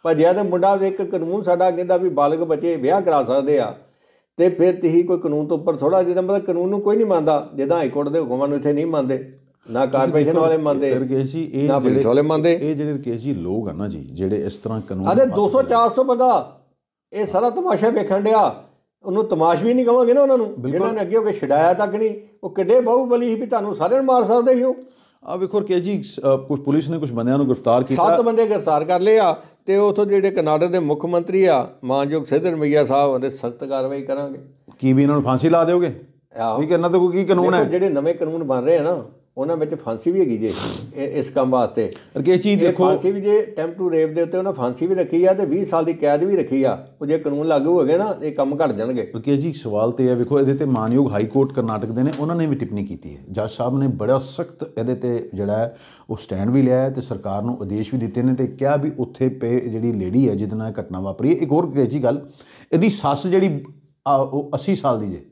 ਭੱਜਿਆ ਤੇ ਮੁੰਡਾ ਇੱਕ ਕਾਨੂੰਨ ਸਾਡਾ ਕਹਿੰਦਾ ਵੀ ਬਾਲਗ ਬੱਚੇ ਵਿਆਹ ਕਰਾ ਸਕਦੇ ਆ ਤੇ ਫਿਰ ਤੁਸੀਂ ਕੋਈ ਕਾਨੂੰਨ ਤੋਂ ਉੱਪਰ ਥੋੜਾ ਜਿਹਾ ਮਤਲਬ ਕਾਨੂੰਨ ਨੂੰ ਕੋਈ ਨਹੀਂ ਮੰਨਦਾ ਜਿੱਦਾਂ ਹਾਈ ਕੋਰਟ ਦੇ ਹੁਕਮਾਂ ਨੂੰ ਇੱਥੇ ਨਹੀਂ ਮੰਨਦੇ ਨਾ ਕਾਰਪੋਰੇਸ਼ਨ ਵਾਲੇ ਮੰਨਦੇ ਰਕੇਸ਼ ਇਹ ਨਾ ਪੁਲਿਸ ਵਾਲੇ ਮੰਨਦੇ ਇਹ ਜਿਹੜੇ ਰਕੇਸ਼ ਜੀ ਲੋਕ ਆ ਨਾ ਜੀ ਜਿਹੜੇ ਇਸ ਤਰ੍ਹਾਂ ਕਾਨੂੰਨ ਅਰੇ 200 400 ਬੰਦਾ ਇਹ ਸਾਰਾ ਤਮਾਸ਼ਾ ਵੇਖਣ ਡਿਆ ਉਹਨੂੰ ਤਮਾਸ਼ ਵੀ ਨਹੀਂ ਕਹਾਂਗੇ ਨਾ ਉਹਨਾਂ ਨੂੰ ਜਿਨ੍ਹਾਂ ਨੇ ਅੱਗੇ ਹੋ ਕੇ ਛਡਾਇਆ ਤੱਕ ਨਹੀਂ ਉਹ ਕਿੱਡੇ ਬਹੁਬਲੀ ਵੀ ਤੁਹਾਨੂੰ ਸਾਰਿਆਂ ਨੂੰ ਮਾਰ ਸਕਦੇ ਸੀ ਉਹ ਆ ਵੇਖੋ ਕਿ ਜੀ ਕੁਝ ਪੁਲਿਸ ਨੇ ਕੁਝ ਬੰਦਿਆਂ ਨੂੰ ਗ੍ਰਿਫਤਾਰ ਕੀਤਾ ਸੱਤ ਬੰਦੇ ਗ੍ਰਿਫਤਾਰ ਕਰ ਲਏ ਆ ਤੇ ਉਥੋਂ ਜਿਹੜੇ ਕਨਾਡਾ ਦੇ ਮੁੱਖ ਮੰਤਰੀ ਆ ਮਾਨਯੋਗ ਸਿੱਧਰ ਮਈਆ ਸਾਹਿਬ ਉਹਦੇ ਸਖਤ ਕਾਰਵਾਈ ਕਰਾਂਗੇ ਕੀ ਵੀ ਇਹਨਾਂ ਨੂੰ ਫਾਂਸੀ ਲਾ ਦਿਓਗੇ ਆਹੋ ਵੀ ਕਰਨਾ ਤਾਂ ਕੋਈ ਕੀ ਕਾਨੂੰਨ ਹੈ ਜਿਹੜੇ ਨਵੇਂ ਕਾਨੂੰਨ ਬਣ ਰਹੇ ਆ ਨਾ ਉਹਨਾਂ ਵਿੱਚ ਫਾਂਸੀ ਵੀ ਹੈਗੀ ਜੇ ਇਸ ਕੰਮ ਵਾਸਤੇ ਰਕੇਸ਼ ਜੀ ਦੇਖੋ ਫਾਂਸੀ ਵੀ ਜੇ ਟੈਂਪ ਟੂ ਰੇਪ ਦੇ ਉੱਤੇ ਉਹਨਾਂ ਫਾਂਸੀ ਵੀ ਰੱਖੀ ਆ ਤੇ 20 ਸਾਲ ਦੀ ਕੈਦ ਵੀ ਰੱਖੀ ਆ ਉਹ ਜੇ ਕਾਨੂੰਨ ਲਾਗੂ ਹੋ ਗਏ ਨਾ ਇਹ ਕੰਮ ਘਟ ਜਾਣਗੇ ਅਰਕੇ ਜੀ ਸਵਾਲ ਤੇ ਹੈ ਵੇਖੋ ਇਹਦੇ ਤੇ ਮਾਨਯੋਗ ਹਾਈ ਕੋਰਟ ਕਰਨਾਟਕ ਦੇ ਨੇ ਉਹਨਾਂ ਨੇ ਵੀ ਟਿੱਪਣੀ ਕੀਤੀ ਹੈ ਜੱਜ ਸਾਹਿਬ ਨੇ ਬੜਾ ਸਖਤ ਇਹਦੇ ਤੇ ਜਿਹੜਾ ਉਹ ਸਟੈਂਡ ਵੀ ਲਿਆ ਤੇ ਸਰਕਾਰ ਨੂੰ ਆਦੇਸ਼ ਵੀ ਦਿੱਤੇ ਨੇ ਤੇ ਕਿਹਾ ਵੀ ਉੱਥੇ ਪੇ ਜਿਹੜੀ ਲੇਡੀ ਹੈ ਜਿਹਦੇ ਨਾਲ ਘਟਨਾ ਵਾਪਰੀ ਹੈ ਇੱਕ ਹੋਰ ਰਕੇਸ਼ ਜੀ ਗੱਲ ਇਹਦੀ ਸੱਸ ਜਿਹੜੀ 80 ਸਾਲ ਦੀ ਜੇ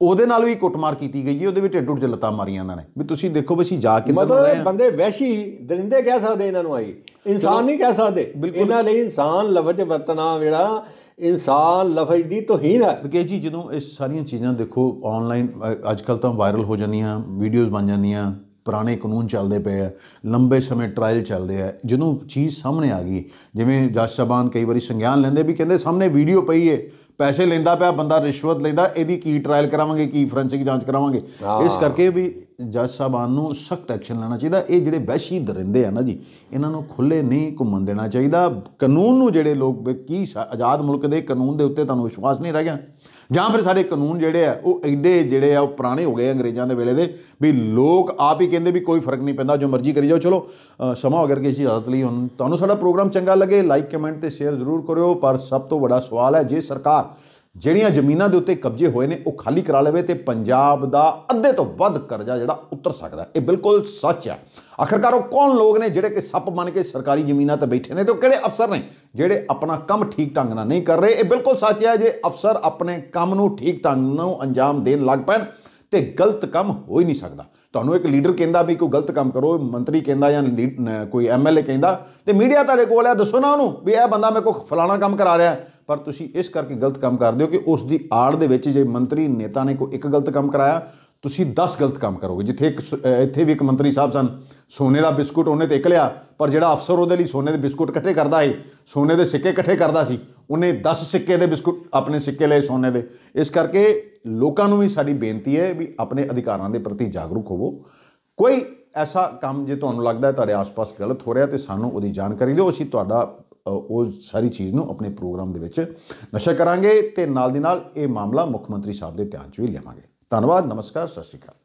ਉਹਦੇ ਨਾਲ ਵੀ ਕੁੱਟਮਾਰ ਕੀਤੀ ਗਈ ਹੈ ਉਹਦੇ ਵੀ ਢੇਡ ਉੱਡ ਲਤਾ ਮਾਰੀਆਂ ਇਹਨਾਂ ਨੇ ਵੀ ਤੁਸੀਂ ਦੇਖੋ ਵੀ ਅਸੀਂ ਜਾ ਕੇ ਮਤਲਬ ਬੰਦੇ ਵੈਸ਼ੀ ਦਰਿੰਦੇ ਕਹਿ ਸਕਦੇ ਇਹਨਾਂ ਨੂੰ ਆਈ ਇਨਸਾਨ ਨਹੀਂ ਕਹਿ ਸਕਦੇ ਇਹਨਾਂ ਲਈ ਇਨਸਾਨ ਲਫ਼ਜ਼ ਵਰਤਣਾ ਜਿਹੜਾ ਇਨਸਾਨ ਲਫ਼ਜ਼ ਦੀ ਤੋਹੀਨ ਹੈ ਕਿ ਜੀ ਜਦੋਂ ਇਹ ਸਾਰੀਆਂ ਚੀਜ਼ਾਂ ਦੇਖੋ ਆਨਲਾਈਨ ਅੱਜ ਕੱਲ ਤਾਂ ਵਾਇਰਲ ਹੋ ਜਾਂਦੀਆਂ ਵੀਡੀਓਜ਼ ਬਣ ਜਾਂਦੀਆਂ ਪੁਰਾਣੇ ਕਾਨੂੰਨ ਚੱਲਦੇ ਪਏ ਆ ਲੰਬੇ ਸਮੇਂ ਟ੍ਰਾਇਲ ਚੱਲਦੇ ਆ ਜਦੋਂ ਚੀਜ਼ ਸਾਹਮਣੇ ਆ ਗਈ ਜਿਵੇਂ ਜੱਜ ਸਾਹਿਬਾਨ ਕਈ ਵਾਰੀ ਸੰਗਿਆਨ ਲੈਂਦੇ ਵੀ ਕਹਿੰਦੇ ਸਾਹਮਣੇ ਵੀਡੀਓ ਪਈ ਏ ਪੈਸੇ ਲੈਂਦਾ ਪਿਆ ਬੰਦਾ ਰਿਸ਼ਵਤ ਲੈਂਦਾ ਇਹਦੀ ਕੀ ਟ੍ਰਾਇਲ ਕਰਾਵਾਂਗੇ ਕੀ ਫੋਰੈਂਸਿਕ ਜਾਂਚ ਕਰਾਵਾਂਗੇ ਇਸ ਕਰਕੇ ਵੀ ਜੱਜ ਸਾਹਿਬਾਨ ਨੂੰ ਸਖਤ ਐਕਸ਼ਨ ਲੈਣਾ ਚਾਹੀਦਾ ਇਹ ਜਿਹੜੇ ਵੈਸ਼ੀ ਦਰਿੰਦੇ ਆ ਨਾ ਜੀ ਇਹਨਾਂ ਨੂੰ ਖੁੱਲੇ ਨਹੀਂ ਘੁੰਮਣ ਦੇਣਾ ਚਾਹੀਦਾ ਕਾਨੂੰਨ ਨੂੰ ਜਿਹੜੇ ਲੋਕ ਕੀ ਆਜ਼ਾਦ ਮੁਲਕ ਦੇ ਕਾਨੂੰਨ ਦੇ ਉੱਤੇ ਤੁਹਾਨੂੰ ਵਿਸ਼ਵਾਸ ਨਹੀਂ ਰਹਿ ਗਿਆ ਜਾਂ ਫਿਰ ਸਾਡੇ ਕਾਨੂੰਨ ਜਿਹੜੇ ਆ ਉਹ ਐਡੇ ਜਿਹੜੇ ਆ ਉਹ ਪੁਰਾਣੇ ਹੋ ਗਏ ਅੰਗਰੇਜ਼ਾਂ ਦੇ ਵੇਲੇ ਦੇ ਵੀ ਲੋਕ ਆਪ ਹੀ ਕਹਿੰਦੇ ਵੀ ਕੋਈ ਫਰਕ ਨਹੀਂ ਪੈਂਦਾ ਜੋ ਮਰਜ਼ੀ ਕਰੀ ਜਾਓ ਚਲੋ ਸਮਾਂ ਅਗਰ ਕਿਸੇ ਇਜਾਜ਼ਤ ਲਈ ਹੁਣ ਤੁਹਾਨੂੰ ਸਾਡਾ ਪ੍ਰੋਗਰਾਮ ਚੰਗਾ ਲੱਗੇ ਲਾਈਕ ਕਮੈਂਟ ਤੇ ਸ਼ੇਅਰ ਜ਼ਰੂਰ ਕਰਿਓ ਪਰ ਸਭ ਤੋਂ ਵੱਡਾ ਸਵਾਲ ਹੈ ਜੇ ਸਰਕਾਰ ਜਿਹੜੀਆਂ ਜ਼ਮੀਨਾਂ ਦੇ ਉੱਤੇ ਕਬਜ਼ੇ ਹੋਏ ਨੇ ਉਹ ਖਾਲੀ ਕਰਾ ਲਵੇ ਤੇ ਪੰਜਾਬ ਦਾ ਅੱਧੇ ਤੋਂ ਵੱਧ ਕਰਜ਼ਾ ਜਿਹੜਾ ਉਤਰ ਸਕਦਾ ਇਹ ਬਿਲਕੁਲ ਸੱਚ ਹੈ ਆਖਰਕਾਰ ਉਹ ਕੌਣ ਲੋਕ ਨੇ ਜਿਹੜੇ ਕਿ ਸੱਪ ਮੰਨ ਕੇ ਸਰਕਾਰੀ ਜ਼ਮੀਨਾਂ ਤੇ ਬੈਠੇ ਨੇ ਤੇ ਉਹ ਕਿਹੜੇ ਅਫਸਰ ਨੇ ਜਿਹੜੇ ਆਪਣਾ ਕੰਮ ਠੀਕ ਢੰਗ ਨਾਲ ਨਹੀਂ ਕਰ ਰਹੇ ਇਹ ਬਿਲਕੁਲ ਸੱਚ ਹੈ ਜੇ ਅਫਸਰ ਆਪਣੇ ਕੰਮ ਨੂੰ ਠੀਕ ਢੰਗ ਨਾਲ ਅੰਜਾਮ ਦੇਣ ਲੱਗ ਪੈਣ ਤੇ ਗਲਤ ਕੰਮ ਹੋ ਹੀ ਨਹੀਂ ਸਕਦਾ ਤੁਹਾਨੂੰ ਇੱਕ ਲੀਡਰ ਕਹਿੰਦਾ ਵੀ ਕੋਈ ਗਲਤ ਕੰਮ ਕਰੋ ਮੰਤਰੀ ਕਹਿੰਦਾ ਜਾਂ ਕੋਈ ਐਮਐਲਏ ਕਹਿੰਦਾ ਤੇ ਮੀਡੀਆ ਤੁਹਾਡੇ ਕੋਲ ਹੈ ਦੱਸੋ ਨਾ ਉਹਨੂੰ ਵੀ ਇਹ ਬੰਦਾ ਮੇਰੇ ਕੋਲ ਫਲਾਣਾ ਕੰਮ ਕਰਾ ਰਿਹਾ ਹੈ ਪਰ ਤੁਸੀਂ ਇਸ ਕਰਕੇ ਗਲਤ ਕੰਮ ਕਰਦੇ ਹੋ ਕਿ ਉਸ ਦੀ ਆੜ ਦੇ ਵਿੱਚ ਜੇ ਮੰਤਰੀ ਨੇਤਾ ਨੇ ਕੋਈ ਇੱਕ ਗਲਤ ਕੰਮ ਕਰਾਇਆ ਤੁਸੀਂ 10 ਗਲਤ ਕੰਮ ਕਰੋਗੇ ਜਿੱਥੇ ਇੱਕ ਇੱਥੇ ਵੀ ਇੱਕ ਮੰਤਰੀ ਸਾਹਿਬ ਸਨ ਸੋਨੇ ਦਾ ਬਿਸਕੁਟ ਉਹਨੇ ਤੇ ਇੱਕ ਲਿਆ ਪਰ ਜਿਹੜਾ ਅਫਸਰ ਉਹਦੇ ਲਈ ਸੋਨੇ ਦੇ ਬਿਸਕੁਟ ਇਕੱਠੇ ਕਰਦਾ ਏ ਸੋਨੇ ਦੇ ਸਿੱਕੇ ਇਕੱਠੇ ਕਰਦਾ ਸੀ ਉਹਨੇ 10 ਸਿੱਕੇ ਦੇ ਬਿਸਕੁਟ ਆਪਣੇ ਸਿੱਕੇ ਲਏ ਸੋਨੇ ਦੇ ਇਸ ਕਰਕੇ ਲੋਕਾਂ ਨੂੰ ਵੀ ਸਾਡੀ ਬੇਨਤੀ ਹੈ ਵੀ ਆਪਣੇ ਅਧਿਕਾਰਾਂ ਦੇ ਪ੍ਰਤੀ ਜਾਗਰੂਕ ਹੋਵੋ ਕੋਈ ਐਸਾ ਕੰਮ ਜੇ ਤੁਹਾਨੂੰ ਲੱਗਦਾ ਹੈ ਤੁਹਾਡੇ ਆਸ-ਪਾਸ ਗਲਤ ਹੋ ਰਿਹਾ ਤੇ ਸਾਨੂੰ ਉਹਦੀ ਜਾਣਕਾਰੀ ਦਿਓ ਅਸੀਂ ਤੁਹਾਡਾ ਉਹ ਸਾਰੀ ਚੀਜ਼ ਨੂੰ ਆਪਣੇ ਪ੍ਰੋਗਰਾਮ ਦੇ ਵਿੱਚ ਨਸ਼ਾ ਕਰਾਂਗੇ ਤੇ ਨਾਲ ਦੀ ਨਾਲ ਇਹ ਮਾਮਲਾ ਮੁੱਖ ਮੰਤਰੀ ਸਾਹਿਬ ਦੇ ਧਿਆਨ 'ਚ ਵੀ ਲਿਆਵਾਂਗੇ ਧੰਨਵਾਦ ਨਮਸਕਾਰ ਸਤਿ ਸ਼੍ਰੀ ਅਕਾਲ